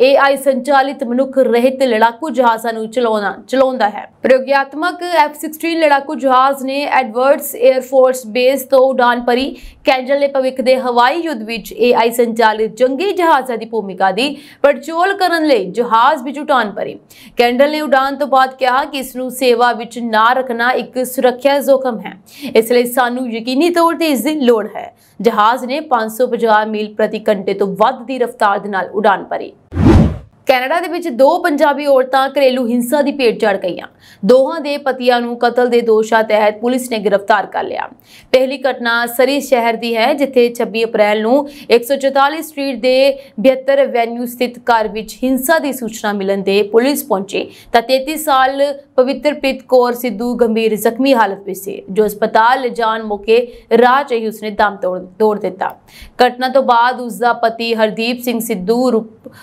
ਏਆਈ ਸੰਚਾਲਿਤ ਮਨੁੱਖ ਰਹਿਤ ਲੜਾਕੂ ਜਹਾਜ਼ਾਂ ਨੂੰ ਚਲਾਉਣਾ ਚਲਾਉਂਦਾ ਹੈ ਪ੍ਰਯੋਗਾਤਮਕ F16 ਲੜਾਕੂ ਜਹਾਜ਼ ਨੇ ਐਡਵਰਡਸ 에ਅਰਫੋਰਸ ਬੇਸ ਤੋਂ ਉਡਾਨ ਭਰੀ ਕੈਂਜਲ ਨੇ ਭਵਿੱਖ ਦੇ ਹਵਾਈ ਯੁੱਧ ਵਿੱਚ ਏਆਈ ਸੰਚਾਲਿਤ ਜੰਗੀ ਜਹਾਜ਼ਾਂ ਦੀ ਭੂਮਿਕਾ ਦੀ ਪੜਚੋਲ ਕਰਨ ਲਈ ਜਹਾਜ਼ ਵਿੱਚ ਉਡਾਨ ਭਰੀ ਕੈਂਡਲ ਨੇ ਉਡਾਨ ਤੋਂ ਬਾਅਦ ਕਿਹਾ ਕਿ ਇਸ ਨੂੰ ਸੇਵਾ ਵਿੱਚ ਨਾ ਰੱਖਣਾ ਇੱਕ ਸੁਰੱਖਿਆ ਜ਼ੋਖਮ ਹੈ ਇਸ ਲਈ ਸਾਨੂੰ ਯਕੀਨੀ ਤੌਰ ਤੇ ਇਸ ਦੀ ਲੋੜ ਹੈ ਜਹਾਜ਼ ਨੇ 550 ਮੀਲ ਪ੍ਰਤੀ ਘੰਟੇ ਤੋਂ ਵੱਧ ਦੀ ਰਫ਼ਤਾਰ ਦੇ ਨਾਲ ਉਡਾਨ ਭਰੀ ਕੈਨੇਡਾ ਦੇ ਵਿੱਚ ਦੋ ਪੰਜਾਬੀ ਔਰਤਾਂ ਘਰੇਲੂ ਹਿੰਸਾ ਦੀ ਭੇਟ ਚੜ ਗਈਆਂ ਦੋਹਾਂ ਦੇ ਪਤੀਆਂ ਨੂੰ ਕਤਲ ਦੇ ਦੋਸ਼ਾਂ ਤਹਿਤ ਪੁਲਿਸ ਨੇ ਗ੍ਰਿਫਤਾਰ ਕਰ ਲਿਆ ਪਹਿਲੀ ਘਟਨਾ ਸਰੀ ਸ਼ਹਿਰ ਦੀ ਹੈ ਜਿੱਥੇ 26 ਅਪ੍ਰੈਲ ਨੂੰ 144 ਸਟਰੀਟ ਦੇ 72 ਵੈਨਿਊ ਸਥਿਤ ਘਰ ਵਿੱਚ ਹਿੰਸਾ ਦੀ ਸੂਚਨਾ ਮਿਲਣ ਤੇ ਪੁਲਿਸ ਪਹੁੰਚੀ ਤਾਂ 33 ਸਾਲ ਪਵਿੱਤਰਪ੍ਰੀਤ ਕੌਰ ਸਿੱਧੂ ਗੰਭੀਰ ਜ਼ਖਮੀ ਹਾਲਤ ਵਿੱਚ ਸੀ ਜੋ ਹਸਪਤਾਲ ਲਿਜਾਣ ਮੌਕੇ ਰਾਹ 'ਚ ਹੀ ਉਸਨੇ ਦਮ ਤੋੜ ਦਿੱਤਾ ਘਟਨਾ ਤੋਂ ਬਾਅਦ ਉਸ ਦਾ ਪਤੀ ਹਰਦੀਪ ਸਿੰਘ ਸਿੱਧੂ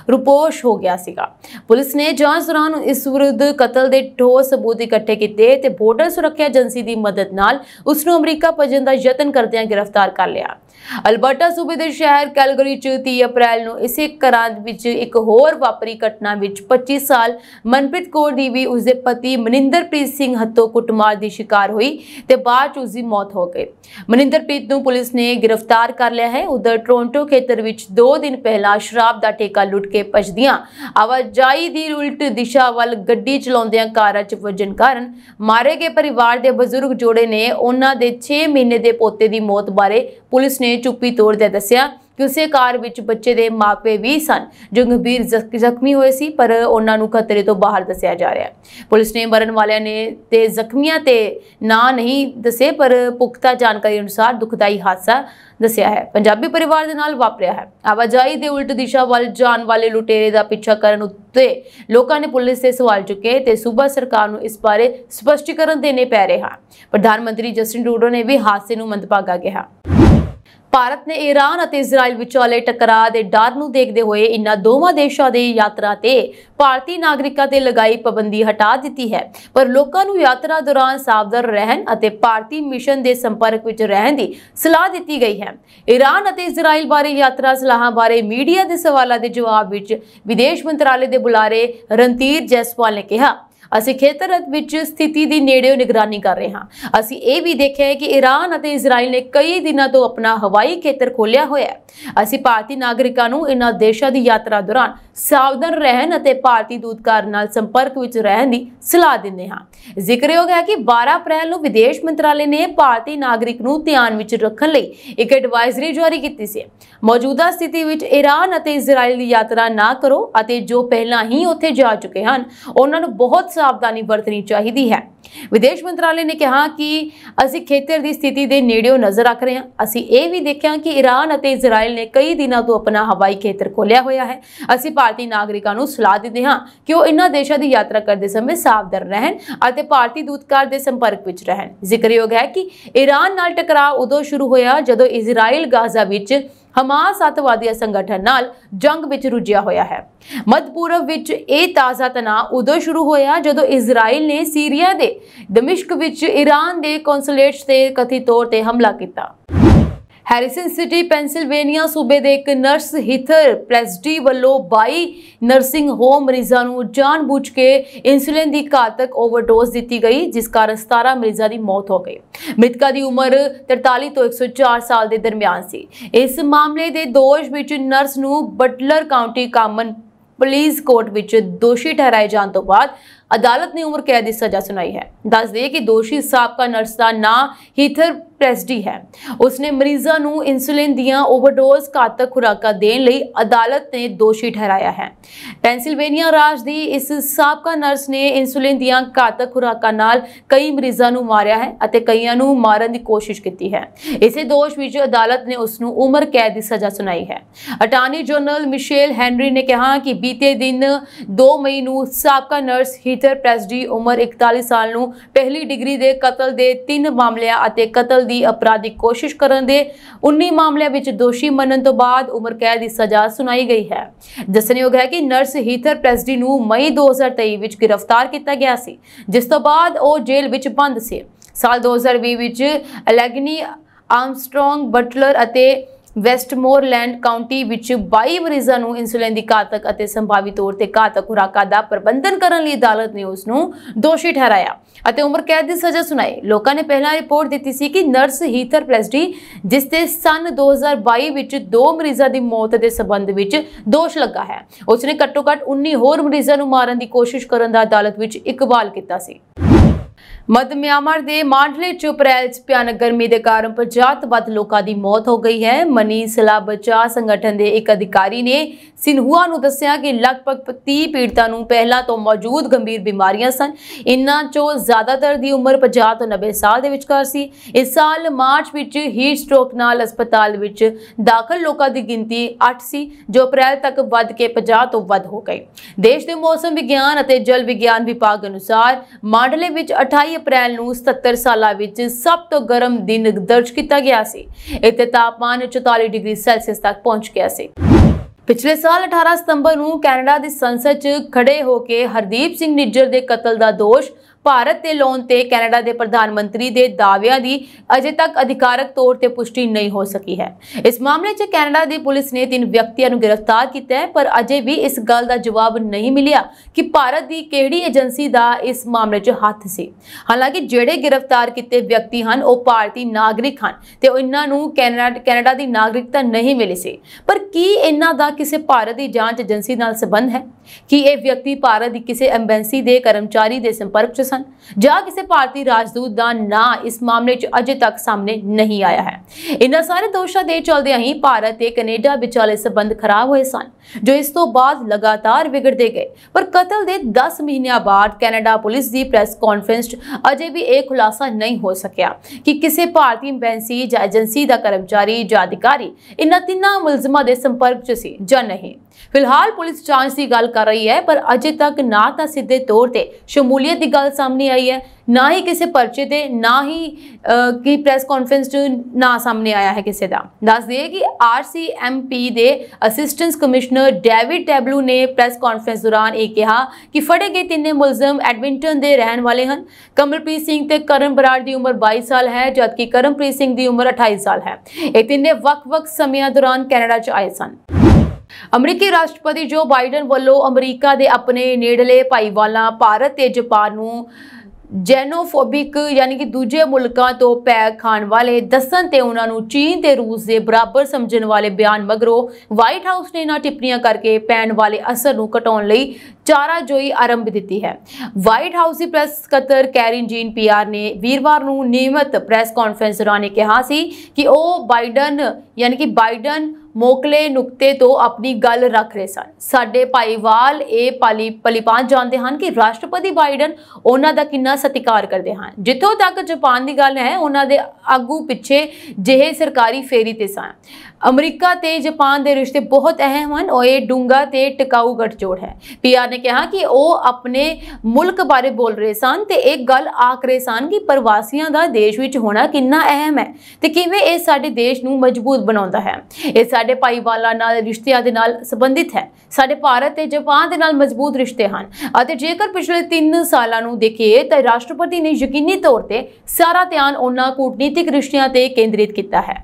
ਰੁਪੋਸ਼ ਹੋ ਗਿਆ ਗਿਆ ਸੀਗਾ ਪੁਲਿਸ ਨੇ ਜਾਂਚ ਦੌਰਾਨ ਇਸ ਵਿਰੁੱਧ ਕਤਲ ਦੇ ਠੋਸ ਸਬੂਤ ਇਕੱਠੇ ਕੀਤੇ ਤੇ ਬਾਰਡਰ ਸੁਰੱਖਿਆ ਏਜੰਸੀ ਦੀ ਮਦਦ ਨਾਲ ਉਸ ਨੂੰ ਅਮਰੀਕਾ ਭਜਨ ਦਾ ਯਤਨ ਕਰਦਿਆਂ ਗ੍ਰਿਫਤਾਰ ਕਰ ਲਿਆ ਅਲਬਰਟਾ ਸੂਬੇ ਦੇ ਸ਼ਹਿਰ ਕੈਲਗਰੀ 'ਚ 30 ਅਪ੍ਰੈਲ ਨੂੰ ਇਸੇ ਘਰਾਂ ਵਿੱਚ ਇੱਕ ਹੋਰ ਵਾਪਰੀ ਘਟਨਾ ਵਿੱਚ 25 ਸਾਲ ਮਨਪ੍ਰੀਤ ਕੌਰ ਦੀ ਵੀ ਉਸਦੇ ਪਤੀ ਮਨਿੰਦਰਪ੍ਰੀਤ ਸਿੰਘ ਹੱਤੋਂ ਕੁੱਟਮਾਰ ਦੀ ਸ਼ਿਕਾਰ ਹੋਈ ਤੇ ਬਾਅਦ 'ਚ ਉਸਦੀ ਮੌਤ ਹੋ ਗਈ ਮਨਿੰਦਰਪ੍ਰੀਤ ਨੂੰ ਪੁਲਿਸ ਨੇ ਗ੍ਰਿਫਤਾਰ ਕਰ ਲਿਆ ਹੈ ਉਧਰ ਟੋਰਾਂਟੋ ਖੇਤਰ ਵਿੱਚ 2 ਦਿਨ ਪਹਿਲਾਂ ਸ਼ਰਾਬ ਦਾ ਟੇਕਾ ਲੁੱਟ ਕੇ ਪਛਦੀਆਂ ਆਵਾਜਾਈ ਦੀ ਉਲਟ ਦਿਸ਼ਾ ਵੱਲ ਗੱਡੀ ਚਲਾਉਂਦਿਆਂ ਕਾਰਾਂ 'ਚ ਵੱਜਣ ਕਾਰਨ ਮਾਰੇ ਗਏ ਪਰਿਵਾਰ ਦੇ ਬਜ਼ੁਰਗ ਜੋੜੇ ਨੇ ਉਹਨਾਂ ਦੇ 6 ਮਹੀਨੇ ਦੇ ਪੋਤੇ ਦੀ ਮੌਤ ਬਾਰੇ ਪੁਲਿਸ ਨੇ ਚੁੱਪੀ ਦੇ ਦੱਸਿਆ ਕਿ ਉਸੇ ਕਾਰ ਵਿੱਚ ਬੱਚੇ ਦੇ ਮਾਪੇ ਵੀ ਸਨ ਜੋ ਗੰਭੀਰ ਜ਼ਖਮੀ ਹੋਏ ਸੀ ਪਰ ਉਹਨਾਂ ਨੂੰ ਖਤਰੇ ਤੋਂ ਬਾਹਰ ਦੱਸਿਆ ਜਾ ਰਿਹਾ ਹੈ ਪੁਲਿਸ ਨੇ ਮਰਨ ਵਾਲਿਆਂ ਨੇ ਤੇ ਜ਼ਖਮੀਆਂ ਤੇ ਨਾਂ ਨਹੀਂ ਦੱਸੇ ਪਰ ਪੁਖਤਾ ਜਾਣਕਾਰੀ ਅਨੁਸਾਰ ਦੁਖਦਾਈ ਹਾਦਸਾ ਦੱਸਿਆ ਹੈ ਪੰਜਾਬੀ ਪਰਿਵਾਰ ਦੇ ਨਾਲ ਵਾਪਰਿਆ ਹੈ ਆਵਾਜਾਈ ਦੇ ਉਲਟ ਦਿਸ਼ਾ ਵੱਲ ਜਾਣ ਵਾਲੇ ਲੁਟੇਰੇ ਦਾ ਪਿੱਛਾ ਕਰਨ ਉੱਤੇ ਲੋਕਾਂ ਨੇ ਪੁਲਿਸ ਤੇ ਸਵਾਲ ਚੁੱਕੇ ਤੇ ਸੂਬਾ ਸਰਕਾਰ ਨੂੰ ਇਸ ਬਾਰੇ ਸਪਸ਼ਟੀਕਰਨ ਦੇਣੇ ਪੈ ਰਹੇ ਹਨ ਪ੍ਰਧਾਨ ਮੰਤਰੀ ਜਸਟਿਨ ਟਰੂਡੋ ਨੇ ਵੀ ਹਾਦਸੇ ਨੂੰ ਮੰਦਭਾਗਾ ਕਿਹਾ ਭਾਰਤ ਨੇ ਈਰਾਨ ਅਤੇ ਇਜ਼ਰਾਈਲ ਵਿਚਾਲੇ ਟਕਰਾਅ ਦੇ ਡਰ ਨੂੰ ਦੇਖਦੇ ਹੋਏ ਇਨ੍ਹਾਂ ਦੋਵਾਂ ਦੇਸ਼ਾਂ ਦੇ ਯਾਤਰਾ ਤੇ ਭਾਰਤੀ ਨਾਗਰਿਕਾਂ ਤੇ ਲਗਾਈ ਪਾਬੰਦੀ ਹਟਾ ਦਿੱਤੀ ਹੈ ਪਰ ਲੋਕਾਂ ਨੂੰ ਯਾਤਰਾ ਦੌਰਾਨ ਸਾਵਧਾਨ ਰਹਿਣ ਅਤੇ ਭਾਰਤੀ ਮਿਸ਼ਨ ਦੇ ਸੰਪਰਕ ਵਿੱਚ ਰਹਿਣ ਦੀ ਸਲਾਹ ਦਿੱਤੀ ਗਈ ਹੈ ਈਰਾਨ ਅਤੇ ਇਜ਼ਰਾਈਲ ਬਾਰੇ ਯਾਤਰਾ ਸਲਾਹਾਂ ਬਾਰੇ ਮੀਡੀਆ ਦੇ ਸਵਾਲਾਂ ਦੇ ਜਵਾਬ ਵਿੱਚ ਵਿਦੇਸ਼ ਮੰਤਰਾਲੇ ਦੇ ਬੁਲਾਰੇ ਰਣਤੀਰ ਜੈਸਵਾਲ ਨੇ ਕਿਹਾ ਅਸੀਂ ਖੇਤਰ ਵਿੱਚ ਸਥਿਤੀ ਦੀ ਨੇੜਿਓਂ ਨਿਗਰਾਨੀ ਕਰ ਰਹੇ ਹਾਂ ਅਸੀਂ ਇਹ ਵੀ ਦੇਖਿਆ ਹੈ ਕਿ ਈਰਾਨ ਅਤੇ ਇਜ਼ਰਾਈਲ ਨੇ ਕਈ ਦਿਨਾਂ ਤੋਂ ਆਪਣਾ ਹਵਾਈ ਖੇਤਰ ਖੋਲ੍ਹਿਆ ਹੋਇਆ ਹੈ ਅਸੀਂ ਭਾਰਤੀ ਨਾਗਰਿਕਾਂ ਨੂੰ ਇਹਨਾਂ ਦੇਸ਼ਾਂ ਦੀ ਯਾਤਰਾ ਦੌਰਾਨ ਸਾਵਧਾਨ ਰਹਿਣ ਅਤੇ ਭਾਰਤੀ ਦੂਤਕਾਰ ਨਾਲ ਸੰਪਰਕ ਵਿੱਚ ਰਹਿਣ ਦੀ ਸਲਾਹ ਦਿੰਦੇ ਹਾਂ ਜ਼ਿਕਰਯੋਗ ਹੈ ਕਿ 12 ਅਪ੍ਰੈਲ ਨੂੰ ਵਿਦੇਸ਼ ਮੰਤਰਾਲੇ ਨੇ ਭਾਰਤੀ ਨਾਗਰਿਕ ਨੂੰ ਧਿਆਨ ਵਿੱਚ ਰੱਖਣ ਲਈ ਇੱਕ ਐਡਵਾਈਜ਼ਰੀ ਜਾਰੀ ਕੀਤੀ ਸੀ ਮੌਜੂਦਾ ਸਥਿਤੀ ਵਿੱਚ ਈਰਾਨ ਅਤੇ ਇਜ਼ਰਾਈਲ ਦੀ ਯਾਤਰਾ ਨਾ ਕਰੋ ਅਤੇ ਜੋ ਪਹਿਲਾਂ ਹੀ ਉੱਥੇ ਜਾ ਚੁੱਕੇ ਹਨ ਉਹਨਾਂ ਨੂੰ ਬਹੁਤ ਸਾਵਧਾਨੀ ਵਰਤਣੀ ਚਾਹੀਦੀ ਹੈ ਵਿਦੇਸ਼ ਮੰਤਰਾਲੇ ਨੇ ਕਿਹਾ ਕਿ ਅਸੀਂ ਖੇਤਰ ਦੀ ਸਥਿਤੀ ਦੇ ਨੇੜਿਓਂ ਨਜ਼ਰ ਰੱਖ ਰਹੇ ਹਾਂ ਅਸੀਂ ਇਹ ਵੀ ਦੇਖਿਆ ਕਿ ਈਰਾਨ ਅਤੇ ਇਜ਼ਰਾਈਲ ਨੇ ਕਈ ਦਿਨਾਂ ਤੋਂ ਆਪਣਾ ਹਵਾਈ ਖੇਤਰ ਖੋਲਿਆ ਹੋਇਆ ਹੈ ਅਸੀਂ ਭਾਰਤੀ ਨਾਗਰਿਕਾਂ ਨੂੰ ਸਲਾਹ ਦਿੰਦੇ ਹਾਂ ਕਿ ਉਹ ਇਨ੍ਹਾਂ ਦੇਸ਼ਾਂ ਦੀ ਯਾਤਰਾ ਕਰਦੇ ਸਮੇਂ ਸਾਵਧਾਨ ਰਹਿਣ ਅਤੇ ਭਾਰਤੀ ਦੂਤਕਾਰ ਦੇ ਸੰਪਰਕ ਵਿੱਚ ਰਹਿਣ ਜ਼ਿਕਰਯੋਗ ਹੈ ਕਿ ਈਰਾਨ ਨਾਲ ਟਕਰਾਅ ਉਦੋਂ ਸ਼ੁਰੂ ਹੋਇਆ ਜਦੋਂ ਇਜ਼ਰਾਈਲ ਗਾਜ਼ਾ ਵਿੱਚ ਹਮਾਸ ਅਤਵਾਦੀ ਸੰਗਠਨ ਨਾਲ ਜੰਗ ਵਿੱਚ ਰੁੱਝਿਆ ਹੋਇਆ ਹੈ ਪੂਰਬ ਵਿੱਚ ਇਹ ਤਾਜ਼ਾ ਤਣਾਅ ਉਦੋਂ ਸ਼ੁਰੂ ਹੋਇਆ ਜਦੋਂ ਇਜ਼ਰਾਈਲ ਨੇ ਸੀਰੀਆ ਦੇ ਦਮਿਸ਼ਕ ਵਿੱਚ ਈਰਾਨ ਦੇ ਕੌਂਸੂਲੇਟ ਤੇ ਕਥਿਤ ਤੌਰ ਤੇ ਹਮਲਾ ਕੀਤਾ ਹੈਰਿਸਨ ਸਿਟੀ ਪੈਂਸਿਲਵੇਨੀਆ ਸੂਬੇ ਦੇ ਇੱਕ ਨਰਸ ਹਿਥਰ ਪ੍ਰੈਸਡੀ ਵੱਲੋਂ 22 ਨਰਸਿੰਗ ਹੋਮ ਮਰੀਜ਼ਾਂ ਨੂੰ ਜਾਣਬੁੱਝ ਕੇ ਇਨਸੂਲਿਨ ਦੀ ਘਾਤਕ ਓਵਰਡੋਜ਼ ਦਿੱਤੀ ਗਈ ਜਿਸ ਕਾਰਨ 17 ਮਰੀਜ਼ਾਂ ਦੀ ਮੌਤ ਹੋ ਗਈ ਮ੍ਰਿਤਕਾਂ ਦੀ ਉਮਰ 43 ਤੋਂ 104 ਸਾਲ ਦੇ ਦਰਮਿਆਨ ਸੀ ਇਸ ਮਾਮਲੇ ਦੇ ਦੋਸ਼ ਵਿੱਚ ਨਰਸ ਨੂੰ Butler County Common Police Court ਵਿੱਚ ਦੋਸ਼ੀ ਠਹਿਰਾਏ ਜਾਣ ਤੋਂ ਬਾਅਦ अदालत ने उम्र कैद की सजा सुनाई है ਦੱਸ ਦਈਏ ਕਿ ਦੋਸ਼ੀ ਸਾਬਕਾ ਨਰਸ ਦਾ ਨਾਂ ਹੀਥਰ ਪ੍ਰੈਸਡੀ ਹੈ ਉਸਨੇ ਮਰੀਜ਼ਾਂ ਨੂੰ ਇਨਸੂਲਿਨ ਦੀਆਂ ਓਵਰਡੋਜ਼ ਘਾਤਕ ਖੁਰਾਕਾਂ ਦੇਣ ਲਈ ਅਦਾਲਤ ਨੇ ਦੋਸ਼ੀ ਠਹਿਰਾਇਆ ਹੈ ਪੈਂਸਿਲਵੇਨੀਆ ਰਾਜ ਦੀ ਇਸ ਸਾਬਕਾ ਨਰਸ ਨੇ ਇਨਸੂਲਿਨ ਦੀਆਂ ਘਾਤਕ ਖੁਰਾਕਾਂ ਨਾਲ ਕਈ ਮਰੀਜ਼ਾਂ ਨੂੰ ਮਾਰਿਆ ਹੈ ਅਤੇ ਕਈਆਂ ਨੂੰ ਮਾਰਨ ਦੀ ਕੋਸ਼ਿਸ਼ ਕੀਤੀ ਹੈ ਇਸੇ ਦੋਸ਼ ਵਿੱਚ ਅਦਾਲਤ ਨੇ ਉਸ ਨੂੰ ਉਮਰ ਕੈਦ ਦੀ ਸਜ਼ਾ ਸੁਣਾਈ ਹੈ ਅਟਾਰਨੀ ਜਨਰਲ ਮਿਸ਼ੇਲ ਹੈਨਰੀ ਨੇ ਕਿਹਾ ਕਿ ਬੀਤੇ ਦਿਨ 2 ਮਈ ਨੂੰ ਸਾਬਕਾ ਨਰਸ ਹੀ ਪੀਟਰ ਪ੍ਰੈਸਡੀ ਉਮਰ 41 ਸਾਲ ਨੂੰ ਪਹਿਲੀ ਡਿਗਰੀ ਦੇ ਕਤਲ ਦੇ 3 ਮਾਮਲਿਆਂ ਅਤੇ ਕਤਲ ਦੀ ਅਪਰਾਧਿਕ ਕੋਸ਼ਿਸ਼ ਕਰਨ ਦੇ 19 ਮਾਮਲਿਆਂ ਵਿੱਚ ਦੋਸ਼ੀ ਮੰਨਣ ਤੋਂ ਬਾਅਦ ਉਮਰ ਕੈਦ ਦੀ ਸਜ਼ਾ ਸੁਣਾਈ ਗਈ ਹੈ ਦੱਸਣਯੋਗ ਹੈ ਕਿ ਨਰਸ ਹੀਥਰ ਪ੍ਰੈਸਡੀ ਨੂੰ ਮਈ 2023 ਵਿੱਚ ਗ੍ਰਿਫਤਾਰ ਕੀਤਾ ਗਿਆ ਸੀ ਜਿਸ ਤੋਂ ਬਾਅਦ ਉਹ ਜੇਲ੍ਹ ਵਿੱਚ ਬੰਦ ਸੀ ਸਾਲ 2020 ਵਿੱਚ ਅਲੈਗਨੀ ਆਰਮਸਟ੍ਰੋਂਗ ਬਟਲਰ ਅਤੇ ਵੈਸਟਮੋਰਲੈਂਡ ਕਾਉਂਟੀ ਵਿੱਚ 22 ਮਰੀਜ਼ਾਂ ਨੂੰ ਇਨਸੂਲਿਨ ਦੀ ਘਾਤਕ ਅਤੇ ਸੰਭਾਵੀ ਤੌਰ ਤੇ ਘਾਤਕ ਖੁਰਾਕਾਂ ਦਾ ਪ੍ਰਬੰਧਨ ਕਰਨ ਲਈ ਅਦਾਲਤ ਨੇ ਉਸ ਨੂੰ ਦੋਸ਼ੀ ਠਹਿਰਾਇਆ ਅਤੇ ਉਮਰ ਕੈਦ ਦੀ ਸਜ਼ਾ ਸੁਣਾਈ ਲੋਕਾਂ ਨੇ ਪਹਿਲਾਂ ਰਿਪੋਰਟ ਦਿੱਤੀ ਸੀ ਕਿ ਨਰਸ ਹੀਥਰ ਪ੍ਰੈਸਡੀ ਜਿਸ ਤੇ ਸਨ 2022 ਵਿੱਚ ਦੋ ਮਰੀਜ਼ਾਂ ਦੀ ਮੌਤ ਦੇ ਸਬੰਧ ਵਿੱਚ ਦੋਸ਼ ਲੱਗਾ ਹੈ ਉਸ ਨੇ ਘੱਟੋ-ਘੱਟ 19 ਹੋਰ ਮਰੀਜ਼ਾਂ ਨੂੰ ਮਾਰਨ ਦੀ ਕੋਸ਼ਿਸ਼ ਕਰਨ ਦਾ ਅਦਾਲਤ ਵਿੱਚ ਇਕਬਾਲ ਕੀਤਾ ਸੀ ਮਦ ਮਿਆਮਰ ਦੇ ਮਾਂਡਲੇ ਚ ਅਪ੍ਰੈਲ ਚ ਭਿਆਨਕ ਗਰਮੀ ਦੇ ਕਾਰਨ 50 ਤੋਂ ਵੱਧ ਲੋਕਾਂ ਦੀ ਮੌਤ ਹੋ ਗਈ ਹੈ ਮਨੀ ਸਲਾ ਬਚਾ ਸੰਗਠਨ ਦੇ ਇੱਕ ਅਧਿਕਾਰੀ ਨੇ ਸਿਨਹੂਆ ਨੂੰ ਦੱਸਿਆ ਕਿ ਲਗਭਗ 30 ਪੀੜਤਾਂ ਨੂੰ ਪਹਿਲਾਂ ਤੋਂ ਮੌਜੂਦ ਗੰਭੀਰ ਬਿਮਾਰੀਆਂ ਸਨ ਇਨ੍ਹਾਂ ਚੋਂ ਜ਼ਿਆਦਾਤਰ ਦੀ ਉਮਰ 50 ਤੋਂ 90 ਸਾਲ ਦੇ ਵਿਚਕਾਰ ਸੀ ਇਸ ਸਾਲ ਮਾਰਚ ਵਿੱਚ ਹੀਟ ਸਟ੍ਰੋਕ ਨਾਲ ਹਸਪਤਾਲ ਵਿੱਚ ਦਾਖਲ ਲੋਕਾਂ ਦੀ ਗਿਣਤੀ 8 ਸੀ ਜੋ ਅਪ੍ਰੈਲ ਤੱਕ ਵੱਧ ਕੇ 50 ਤੋਂ ਵੱਧ ਹੋ ਗਈ ਦੇਸ਼ ਦੇ ਮੌਸਮ ਵਿਗਿਆਨ ਅਤੇ ਜਲ ਵਿਗਿਆਨ ਵਿਭਾਗ ਅਨੁਸਾਰ ਮਾਂਡਲੇ ਵਿੱਚ 28 27 ਅਪ੍ਰੈਲ ਨੂੰ 77 ਸਾਲਾਂ ਵਿੱਚ ਸਭ ਤੋਂ ਗਰਮ ਦਿਨ ਦਰਜ ਕੀਤਾ ਗਿਆ ਸੀ ਇੱਥੇ ਤਾਪਮਾਨ 44 ਡਿਗਰੀ ਸੈਲਸੀਅਸ ਤੱਕ ਪਹੁੰਚ ਗਿਆ ਸੀ ਪਿਛਲੇ ਸਾਲ 18 ਸਤੰਬਰ ਨੂੰ ਕੈਨੇਡਾ ਦੀ ਸੰਸਦ 'ਚ ਖੜੇ ਹੋ ਕੇ ਹਰਦੀਪ ਸਿੰਘ ਨਿੱਜਰ ਦੇ ਕਤਲ ਦਾ ਦੋਸ਼ ਭਾਰਤ ਦੇ ਲੋਨ ਤੇ ਕੈਨੇਡਾ ਦੇ ਪ੍ਰਧਾਨ ਮੰਤਰੀ ਦੇ ਦਾਅਵਿਆਂ ਦੀ ਅਜੇ ਤੱਕ ਅਧਿਕਾਰਕ ਤੌਰ ਤੇ ਪੁਸ਼ਟੀ ਨਹੀਂ ਹੋ ਸਕੀ ਹੈ ਇਸ ਮਾਮਲੇ 'ਚ ਕੈਨੇਡਾ ਦੀ ਪੁਲਿਸ ਨੇ ਤਿੰਨ ਵਿਅਕਤੀਆਂ ਨੂੰ ਗ੍ਰਿਫਤਾਰ ਕੀਤਾ ਹੈ ਪਰ ਅਜੇ ਵੀ ਇਸ ਗੱਲ ਦਾ ਜਵਾਬ ਨਹੀਂ ਮਿਲਿਆ ਕਿ ਭਾਰਤ ਦੀ ਕਿਹੜੀ ਏਜੰਸੀ ਦਾ ਇਸ ਮਾਮਲੇ 'ਚ ਹੱਥ ਸੀ ਹਾਲਾਂਕਿ ਜਿਹੜੇ ਗ੍ਰਿਫਤਾਰ ਕੀਤੇ ਵਿਅਕਤੀ ਹਨ ਉਹ ਭਾਰਤੀ ਨਾਗਰਿਕ ਹਨ ਤੇ ਉਹਨਾਂ ਨੂੰ ਕੈਨੇਡਾ ਦੀ ਨਾਗਰਿਕਤਾ ਨਹੀਂ ਮਿਲੀ ਸੀ ਪਰ ਕੀ ਇਹਨਾਂ ਦਾ ਕਿਸੇ ਭਾਰਤ ਦੀ ਜਾਂਚ ਏਜੰਸੀ ਨਾਲ ਸੰਬੰਧ ਹੈ ਕਿ ਇਹ ਵਿਅਕਤੀ ਭਾਰਤ ਦੀ ਕਿਸੇ ਐਮਬੈਂਸੀ ਦੇ ਕਰਮਚਾਰੀ ਦੇ ਸੰਪਰਕ 'ਚ ਸਨ ਜਾਂ ਕਿਸੇ ਭਾਰਤੀ ਰਾਜਦੂਤ ਦਾ ਨਾਂ ਇਸ ਮਾਮਲੇ 'ਚ ਅਜੇ ਤੱਕ ਸਾਹਮਣੇ ਨਹੀਂ ਆਇਆ ਹੈ ਇਹਨਾਂ ਸਾਰੇ ਦੋਸ਼ਾਂ ਦੇ ਚਲਦੇ ਹੀ ਭਾਰਤ ਤੇ ਕੈਨੇਡਾ ਵਿਚਾਲੇ ਸਬੰਧ ਖਰਾਬ ਹੋਏ ਸਨ ਜੋ ਇਸ ਤੋਂ ਬਾਅਦ ਲਗਾਤਾਰ ਵਿਗੜਦੇ ਗਏ ਪਰ ਕਤਲ ਦੇ 10 ਮਹੀਨਿਆਂ ਬਾਅਦ ਕੈਨੇਡਾ ਪੁਲਿਸ ਦੀ ਪ੍ਰੈਸ ਕਾਨਫਰੰਸ 'ਚ ਅਜੇ ਵੀ ਇਹ ਖੁਲਾਸਾ ਨਹੀਂ ਹੋ ਸਕਿਆ ਕਿ ਕਿਸੇ ਭਾਰਤੀ ਐਮਬੈਂਸੀ ਜਾਂ ਏਜੰਸੀ ਦਾ ਕਰਮਚਾਰੀ ਜਾਂ ਅਧਿਕਾਰੀ ਇਹਨਾਂ ਤਿੰਨਾਂ ਮੁਲਜ਼ਮਾਂ ਦੇ ਸੰਪਰਕ 'ਚ ਸੀ ਜਾਂ ਨਹੀਂ ਫਿਲਹਾਲ ਪੁਲਿਸ ਜਾਂਚ ਦੀ ਗੱਲ ਕਰ ਰਹੀ ਹੈ ਪਰ ਅਜੇ ਤੱਕ ਨਾ ਤਾਂ ਸਿੱਧੇ ਤੌਰ ਤੇ ਸ਼ਮੂਲੀਅਤ ਦੀ ਗੱਲ ਸਾਹਮਣੇ ਆਈ ਹੈ ਨਾ ਹੀ ਕਿਸੇ ਪਰਚੇ ਤੇ ਨਾ ਹੀ ਕੀ ਪ੍ਰੈਸ ਕਾਨਫਰੰਸ ਤੋਂ ਨਾ ਸਾਹਮਣੇ ਆਇਆ ਹੈ ਕਿਸੇ ਦਾ ਦੱਸ ਦਈਏ ਕਿ ਆਰਸੀਐਮਪੀ ਦੇ ਅਸਿਸਟੈਂਟ ਕਮਿਸ਼ਨਰ ਡੇਵਿਡ ਟੈਬਲੂ ਨੇ ਪ੍ਰੈਸ ਕਾਨਫਰੰਸ ਦੌਰਾਨ ਇਹ ਕਿਹਾ ਕਿ ਫੜੇ ਗਏ ਤਿੰਨੇ ਮੁਲਜ਼ਮ ਐਡਵਿੰਟਨ ਦੇ ਰਹਿਣ ਵਾਲੇ ਹਨ ਕਮਲਪ੍ਰੀਤ ਸਿੰਘ ਤੇ ਕਰਨ ਬਰਾੜ ਦੀ ਉਮਰ 22 ਸਾਲ ਹੈ ਜਦਕਿ ਕਰਮਪ੍ਰੀਤ ਸਿੰਘ ਦੀ ਉਮਰ 28 ਸਾਲ ਹੈ ਇਹ ਤਿੰਨੇ ਵੱਖ-ਵੱਖ ਸਮਿਆਂ ਦੌਰਾਨ ਕੈਨੇਡਾ 'ਚ ਆਏ ਸਨ ਅਮਰੀਕੀ ਰਾਸ਼ਟਰਪਤੀ ਜੋ ਬਾਈਡਨ ਵੱਲੋਂ ਅਮਰੀਕਾ ਦੇ ਆਪਣੇ ਨੇੜਲੇ ਭਾਈਵਾਲਾਂ ਭਾਰਤ ਤੇ ਜਾਪਾਨ ਨੂੰ ਜੈਨੋਫੋਬਿਕ ਯਾਨੀ ਕਿ ਦੂਜੇ ਮੁਲਕਾਂ ਤੋਂ ਪੈ ਖਾਣ ਵਾਲੇ ਦੱਸਣ ਤੇ ਉਹਨਾਂ ਨੂੰ ਚੀਨ ਤੇ ਰੂਸ ਦੇ ਬਰਾਬਰ ਸਮਝਣ ਵਾਲੇ ਬਿਆਨ ਮਗਰੋਂ ਵਾਈਟ ਹਾਊਸ ਨੇ ਨਾ ਟਿੱਪਣੀਆਂ ਕਰਕੇ ਪੈਣ ਵਾਲੇ ਅਸਰ ਨੂੰ ਘਟਾਉਣ ਲਈ ਚਾਰਾ ਜੋਈ ਆਰੰਭ ਦਿੱਤੀ ਹੈ ਵਾਈਟ ਹਾਊਸ ਦੀ ਪ੍ਰੈਸ ਸਕੱਤਰ ਕੈਰਿਨ ਜੀਨ ਪੀਆਰ ਨੇ ਵੀਰਵਾਰ ਨੂੰ ਨਿਯਮਤ ਪ੍ਰੈਸ ਕਾਨਫਰੰਸ ਦੌਰਾਨ ਕਿਹਾ ਸੀ ਕਿ ਉਹ ਬਾਈਡਨ ਯਾਨੀ ਕਿ ਬਾਈਡਨ ਮੋਕਲੇ ਨੁਕਤੇ ਤੋਂ ਆਪਣੀ ਗੱਲ ਰੱਖ ਰਹੇ ਸਨ ਸਾਡੇ ਭਾਈਵਾਲ ਇਹ ਪਾਲੀ ਪਲੀਪਾਂ ਜਾਣਦੇ ਹਨ ਕਿ ਰਾਸ਼ਟਰਪਤੀ ਬਾਈਡਨ ਉਹਨਾਂ ਦਾ ਕਿੰਨਾ ਸਤਿਕਾਰ ਕਰਦੇ ਹਨ ਜਿੱਥੋਂ ਤੱਕ ਜਾਪਾਨ ਦੀ ਗੱਲ ਹੈ ਉਹਨਾਂ ਦੇ ਆਗੂ ਪਿੱਛੇ ਜਿਹੇ ਸਰਕਾਰੀ ਫੇਰੀ ਤੇ ਸਨ ਅਮਰੀਕਾ ਤੇ ਜਾਪਾਨ ਦੇ ਰਿਸ਼ਤੇ ਬਹੁਤ ਅਹਿਮ ਹਨ ਔਰ ਇਹ ਡੂੰਗਾ ਤੇ ਟਿਕਾਊ ਗਠਜੋੜ ਹੈ ਪੀਆਰ ਨੇ ਕਿਹਾ ਕਿ ਉਹ ਆਪਣੇ ਮੁਲਕ ਬਾਰੇ ਬੋਲ ਰਹੇ ਸਨ ਤੇ ਇੱਕ ਗੱਲ ਆਖ ਸਨ ਕਿ ਪ੍ਰਵਾਸੀਆਂ ਦਾ ਦੇਸ਼ ਵਿੱਚ ਹੋਣਾ ਕਿੰਨਾ ਅਹਿਮ ਹੈ ਤੇ ਕਿਵੇਂ ਇਹ ਸਾਡੇ ਦੇਸ਼ ਨੂੰ ਮਜ਼ਬੂਤ ਬਣਾਉਂਦਾ ਹੈ ਇਹ ਸਾਡੇ ਭਾਈਵਾਲਾਂ ਨਾਲ ਰਿਸ਼ਤਿਆਂ ਦੇ ਨਾਲ ਸੰਬੰਧਿਤ ਹੈ ਸਾਡੇ ਭਾਰਤ ਤੇ ਜਾਪਾਨ ਦੇ ਨਾਲ ਮਜ਼ਬੂਤ ਰਿਸ਼ਤੇ ਹਨ ਅਤੇ ਜੇਕਰ ਪਿਛਲੇ 3 ਸਾਲਾਂ ਨੂੰ ਦੇਖੀਏ ਤਾਂ ਰਾਸ਼ਟਰਪਤੀ ਨੇ ਯਕੀਨੀ ਤੌਰ ਤੇ ਸਾਰਾ ਧਿਆਨ ਉਹਨਾਂ ਕੂਟਨੀਤਿਕ ਰਿਸ਼ਤਿਆਂ ਤੇ ਕੇਂਦਰਿਤ ਕੀਤਾ ਹੈ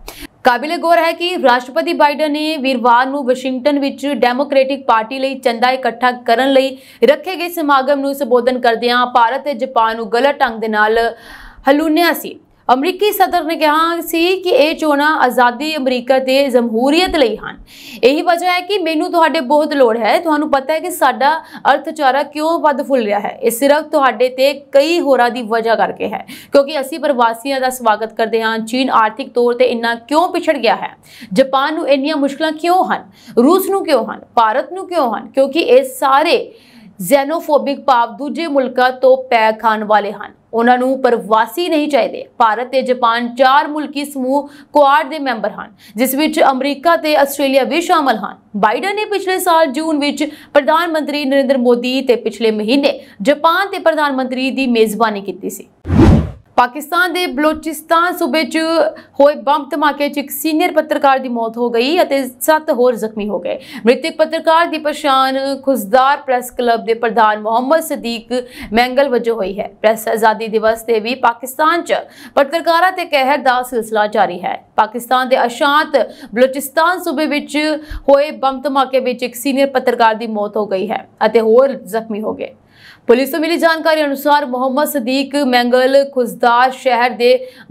ਕਾਬਿਲ ਗੌਰ ਹੈ ਕਿ ਰਾਸ਼ਟਰਪਤੀ ਬਾਈਡਨ ਨੇ ਵੀਰਵਾਰ ਨੂੰ ਵਾਸ਼ਿੰਗਟਨ ਵਿੱਚ ਡੈਮੋਕ੍ਰੈਟਿਕ ਪਾਰਟੀ ਲਈ ਚੰਦਾ ਇਕੱਠਾ ਕਰਨ ਲਈ ਰੱਖੇ ਗਏ ਸਮਾਗਮ ਨੂੰ ਸੰਬੋਧਨ ਕਰਦਿਆਂ ਭਾਰਤ ਤੇ ਜਾਪਾਨ ਨੂੰ ਗਲਤ ਢੰਗ ਦੇ ਨਾਲ ਹਲੂਨਿਆ ਸੀ ਅਮਰੀਕੀ ਸਦਰ ਨੇ ਕਿਹਾ ਸੀ ਕਿ ਇਹ ਚੋਣਾਂ ਆਜ਼ਾਦੀ ਅਮਰੀਕਾ ਤੇ ਜਮਹੂਰੀਅਤ ਲਈ ਹਨ ਇਹੀ ਵਜ੍ਹਾ ਹੈ ਕਿ ਮੈਨੂੰ ਤੁਹਾਡੇ ਬਹੁਤ ਲੋੜ ਹੈ ਤੁਹਾਨੂੰ ਪਤਾ ਹੈ ਕਿ ਸਾਡਾ ਅਰਥਚਾਰਾ ਕਿਉਂ ਵੱਧ ਫੁੱਲ ਰਿਹਾ ਹੈ ਇਹ ਸਿਰਫ ਤੁਹਾਡੇ ਤੇ ਕਈ ਹੋਰਾਂ ਦੀ ਵਜ੍ਹਾ ਕਰਕੇ ਹੈ ਕਿਉਂਕਿ ਅਸੀਂ ਪ੍ਰਵਾਸੀਆਂ ਦਾ ਸਵਾਗਤ ਕਰਦੇ ਹਾਂ ਚੀਨ ਆਰਥਿਕ ਤੌਰ ਤੇ ਇੰਨਾ ਕਿਉਂ ਪਿਛੜ ਗਿਆ ਹੈ ਜਾਪਾਨ ਨੂੰ ਇੰਨੀਆਂ ਮੁਸ਼ਕਲਾਂ ਕਿਉਂ ਹਨ ਰੂਸ ਨੂੰ ਕਿਉਂ ਹਨ ਭਾਰਤ ਨੂੰ ਕਿਉਂ ਹਨ ਕਿਉਂਕਿ ਇਹ ਸਾਰੇ ਜ਼ੈਨੋਫੋਬਿਕ ਭਾਵ ਦੂਜੇ ਮੁਲਕਾਂ ਤੋਂ ਪੈ ਖਾਣ ਵਾਲੇ ਹਨ ਉਹਨਾਂ ਨੂੰ ਪ੍ਰਵਾਸੀ ਨਹੀਂ ਚਾਹੀਦੇ ਭਾਰਤ ਤੇ ਜਾਪਾਨ ਚਾਰ ਮੁਲਕੀ ਸਮੂਹ ਕੁਆਡ ਦੇ ਮੈਂਬਰ ਹਨ ਜਿਸ ਵਿੱਚ ਅਮਰੀਕਾ ਤੇ ਆਸਟ੍ਰੇਲੀਆ ਵੀ ਸ਼ਾਮਲ ਹਨ ਬਾਈਡਨ ਨੇ ਪਿਛਲੇ ਸਾਲ ਜੂਨ ਵਿੱਚ ਪ੍ਰਧਾਨ ਮੰਤਰੀ ਨਰਿੰਦਰ ਮੋਦੀ ਤੇ ਪਿਛਲੇ ਮਹੀਨੇ ਜਾਪਾਨ ਤੇ ਪ੍ਰਧਾਨ ਮੰਤਰੀ ਦੀ ਮੇਜ਼ਬਾਨੀ ਕੀਤੀ ਸੀ ਪਾਕਿਸਤਾਨ ਦੇ ਬਲੋਚਿਸਤਾਨ ਸੂਬੇ 'ਚ ਹੋਏ ਬੰਬ ਧਮਾਕੇ 'ਚ ਇੱਕ ਸੀਨੀਅਰ ਪੱਤਰਕਾਰ ਦੀ ਮੌਤ ਹੋ ਗਈ ਅਤੇ 7 ਹੋਰ ਜ਼ਖਮੀ ਹੋ ਗਏ ਮ੍ਰਿਤਕ ਪੱਤਰਕਾਰ ਦੀ ਪਛਾਣ ਖੁਸਦਾਰ ਪ੍ਰੈਸ ਕਲੱਬ ਦੇ ਪ੍ਰਧਾਨ ਮੁਹੰਮਦ ਸਦੀਕ ਮੈਂਗਲ ਵਜੋਂ ਹੋਈ ਹੈ ਪ੍ਰੈਸ ਆਜ਼ਾਦੀ ਦਿਵਸ ਤੇ ਵੀ ਪਾਕਿਸਤਾਨ 'ਚ ਪੱਤਰਕਾਰਾਂ ਤੇ ਕਹਿਰ ਦਾ ਸਿਲਸਿਲਾ ਜਾਰੀ ਹੈ ਪਾਕਿਸਤਾਨ ਦੇ ਅਸ਼ਾਂਤ ਬਲੋਚਿਸਤਾਨ ਸੂਬੇ ਵਿੱਚ ਹੋਏ ਬੰਬ ਧਮਾਕੇ ਵਿੱਚ ਇੱਕ ਸੀਨੀਅਰ ਪੱਤਰਕਾਰ ਦੀ ਮੌਤ ਹੋ ਗਈ ਹੈ ਅਤੇ ਹੋਰ ਜ਼ਖਮੀ ਹੋ ਗਏ ਪੁਲਿਸ ਤੋਂ ਮਿਲੀ ਜਾਣਕਾਰੀ ਅਨੁਸਾਰ ਮੁਹੰਮਦ ਸਦੀਕ ਮੈਂਗਲ ਖੁਸਦਾਰ ਸ਼ਹਿਰ ਦੇ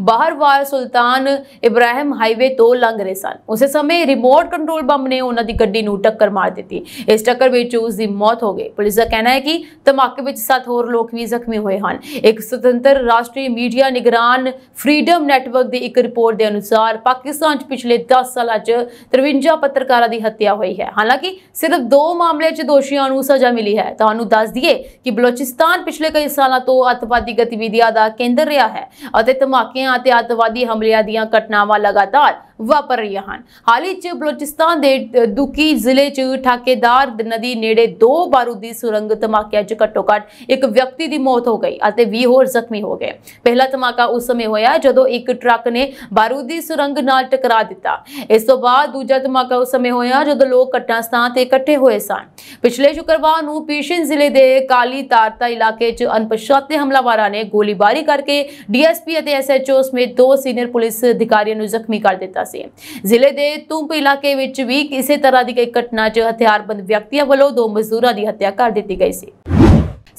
ਬਾਹਰਵਾਰ ਸੁਲਤਾਨ ਇਬਰਾਹਿਮ ਹਾਈਵੇ ਤੋਂ ਲੰਘ ਰਹੇ ਸਨ ਉਸੇ ਸਮੇਂ ਰਿਮੋਟ ਕੰਟਰੋਲ ਬੰਬ ਨੇ ਉਹਨਾਂ ਦੀ ਗੱਡੀ ਨੂੰ ਟੱਕਰ ਮਾਰ ਦਿੱਤੀ ਇਸ ਟੱਕਰ ਵਿੱਚ ਉਸ ਦੀ ਮੌਤ ਹੋ ਗਈ ਪੁਲਿਸ ਦਾ ਕਹਿਣਾ ਹੈ ਕਿ ਧਮਾਕੇ ਵਿੱਚ ਸੱਤ ਹੋਰ ਲੋਕ ਵੀ ਜ਼ਖਮੀ ਹੋਏ ਹਨ ਇੱਕ ਸੁਤੰਤਰ ਰਾਸ਼ਟਰੀ ਮੀਡੀਆ ਨਿਗਰਾਨ ਫਰੀडम ਨੈਟਵਰਕ ਦੀ ਇੱਕ ਰਿਪੋਰਟ ਦੇ ਅਨੁਸਾਰ ਪਾਕਿਸਤਾਨ 'ਚ ਪਿਛਲੇ 10 ਸਾਲਾਂ 'ਚ 53 ਪੱਤਰਕਾਰਾਂ ਦੀ ਹੱਤਿਆ ਹੋਈ ਹੈ ਹਾਲਾਂਕਿ ਸਿਰਫ ਦੋ ਮਾਮਲੇ 'ਚ ਦੋਸ਼ੀਆਂ ਨੂੰ ਸਜ਼ਾ ਮਿਲੀ ਹੈ ਤੁਹਾਨੂੰ ਦੱਸ ਦਈਏ ਕਿ ਬਲੋਚਿਸਤਾਨ ਪਿਛਲੇ ਕਈ ਸਾਲਾਂ ਤੋਂ ਅਤਵਾਦੀ ਗਤੀਵਿਧੀਆਂ ਦਾ ਕੇਂਦਰ ਰਿਹਾ ਹੈ ਅਤੇ ਧਮਾਕਿਆਂ ਅਤੇ ਅਤਵਾਦੀ ਹਮਲਿਆਂ ਦੀਆਂ ਘਟਨਾਵਾਂ ਲਗਾਤਾਰ ਵਾਪਰ ਰਹੀਆਂ ਹਨ ਹਾਲ ਹੀ 'ਚ ਬਲੋਚਿਸਤਾਨ ਦੇ ਦੁਕੀ ਜ਼ਿਲ੍ਹੇ 'ਚ ਠਾਕੇਦਾਰ ਨਦੀ ਨੇੜੇ ਦੋ ਬਾਰੂਦੀ ਸੁਰੰਗ ਧਮਾਕਿਆਂ 'ਚ ਘੱਟੋ-ਘੱਟ ਇੱਕ ਵਿਅਕਤੀ ਦੀ ਮੌਤ ਹੋ ਗਈ ਅਤੇ 20 ਹੋਰ ਜ਼ਖਮੀ ਹੋ ਗਏ ਪਹਿਲਾ ਧਮਾਕਾ ਉਸ ਸਮੇਂ ਹੋਇਆ ਜਦੋਂ ਇੱਕ ਟਰੱਕ ਨੇ ਬਾਰੂਦੀ ਸੁਰੰਗ ਨਾਲ ਟਕਰਾ ਦਿੱਤਾ ਇਸ ਤੋਂ ਬਾਅਦ ਦੂਜਾ ਧਮਾਕਾ ਉਸ ਸਮੇਂ ਹੋਇਆ ਜਦੋਂ ਲੋਕ ਘਟਨਾ ਸਥਾਨ ਤੇ ਇਕੱਠੇ ਹੋਏ ਸਨ ਪਿਛਲੇ ਸ਼ੁੱਕਰਵਾਰ ਨੂੰ ਪੀਸ਼ਨ ਜ਼ਿਲ੍ਹੇ ਦੇ ਕਾਲੀ ਤਾਰਤਾ ਇਲਾਕੇ 'ਚ ਅਨਪਛਾਤੇ ਹਮਲਾਵਾਰਾਂ ਨੇ ਗੋਲੀਬਾਰੀ ਕਰਕੇ ਡੀਐਸਪੀ ਅਤੇ ਐਸਐਚਓ ਸਮੇਤ ਦੋ ਸੀਨੀਅਰ ਪੁਲਿਸ ਅਧਿਕਾਰੀਆਂ ਨੂੰ ਜ਼ਖਮੀ ਕਰ ਦਿੱਤਾ ਸੀ ਜ਼ਿਲ੍ਹੇ ਦੇ ਤੁੰਪ ਇਲਾਕੇ ਵਿੱਚ ਵੀ ਕਿਸੇ ਤਰ੍ਹਾਂ ਦੀ ਕੋਈ ਘਟਨਾ 'ਚ ਹਥਿਆਰਬੰਦ ਵਿਅਕਤੀਆਂ ਵੱਲੋਂ ਦੋ ਮਜ਼ਦੂਰਾਂ ਦੀ ਹੱਤਿਆ ਕਰ ਦਿੱਤੀ ਗਈ ਸੀ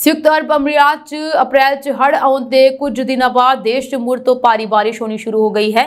ਸੰਯੁਕਤ ਅਰਬ ਅਮਰੀਆਤ 'ਚ ਅਪ੍ਰੈਲ 'ਚ ਹੜ ਆਉਣ ਦੇ ਕੁਝ ਦਿਨਾਂ ਬਾਅਦ ਦੇਸ਼ 'ਚ ਮੁਰ ਤੋਂ ਪਾਰੀ ਬਾਰਿਸ਼ ਹੋਣੀ ਸ਼ੁਰੂ ਹੋ ਗਈ ਹੈ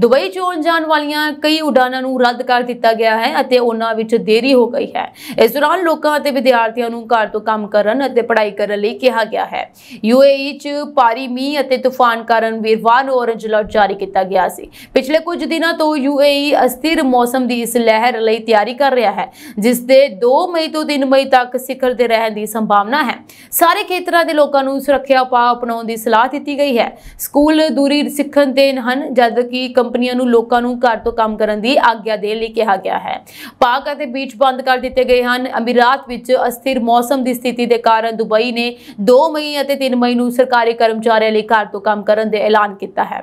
ਦੁਬਈ 'ਚ ਆਉਣ ਜਾਣ ਵਾਲੀਆਂ ਕਈ ਉਡਾਨਾਂ ਨੂੰ ਰੱਦ ਕਰ ਦਿੱਤਾ ਗਿਆ ਹੈ ਅਤੇ ਉਹਨਾਂ ਵਿੱਚ ਦੇਰੀ ਹੋ ਗਈ ਹੈ ਇਸ ਦੌਰਾਨ ਲੋਕਾਂ ਅਤੇ ਵਿਦਿਆਰਥੀਆਂ ਨੂੰ ਘਰ ਤੋਂ ਕੰਮ ਕਰਨ ਅਤੇ ਪੜ੍ਹਾਈ ਕਰਨ ਲਈ ਕਿਹਾ ਗਿਆ ਹੈ ਯੂਏਈ 'ਚ ਪਾਰੀ ਮੀਂਹ ਅਤੇ ਤੂਫਾਨ ਕਾਰਨ ਵੀਰਵਾਰ ਨੂੰ ਔਰੰਜ ਅਲਰਟ ਜਾਰੀ ਕੀਤਾ ਗਿਆ ਸੀ ਪਿਛਲੇ ਕੁਝ ਦਿਨਾਂ ਤੋਂ ਯੂਏਈ ਅਸਥਿਰ ਮੌਸਮ ਦੀ ਇਸ ਲਹਿਰ ਲਈ ਤਿਆਰੀ ਕਰ ਰਿਹਾ ਹੈ ਜਿਸ ਦੇ 2 ਮਈ ਤੋਂ 3 ਮਈ ਤੱਕ ਸਿਖਰ ਦੇ ਰਹਿਣ ਦੀ ਸੰਭਾਵਨਾ ਹੈ ਸਾਰੇ ਖੇਤਰਾਂ ਦੇ ਲੋਕਾਂ ਨੂੰ ਸੁਰੱਖਿਆ ਉਪਾਅ ਅਪਣਾਉਣ ਦੀ ਸਲਾਹ ਦਿੱਤੀ ਗਈ ਹੈ ਸਕੂਲ ਦੂਰੀ ਸਿੱਖਣ ਦੇ ਹਨ ਜਦ ਕਿ ਕੰਪਨੀਆਂ ਨੂੰ ਲੋਕਾਂ ਨੂੰ ਘਰ ਤੋਂ ਕੰਮ ਕਰਨ ਦੀ ਆਗਿਆ ਦੇਣ ਲਈ ਕਿਹਾ ਗਿਆ ਹੈ ਪਾਕ ਅਤੇ ਬੀਚ ਬੰਦ ਕਰ ਦਿੱਤੇ ਗਏ ਹਨ ਅਮੀਰਾਤ ਵਿੱਚ ਅਸਥਿਰ ਮੌਸਮ ਦੀ ਸਥਿਤੀ ਦੇ ਕਾਰਨ ਦੁਬਈ ਨੇ 2 ਮਈ ਅਤੇ 3 ਮਈ ਨੂੰ ਸਰਕਾਰੀ ਕਰਮਚਾਰੀਆਂ ਲਈ ਘਰ ਤੋਂ ਕੰਮ ਕਰਨ ਦੇ ਐਲਾਨ ਕੀਤਾ ਹੈ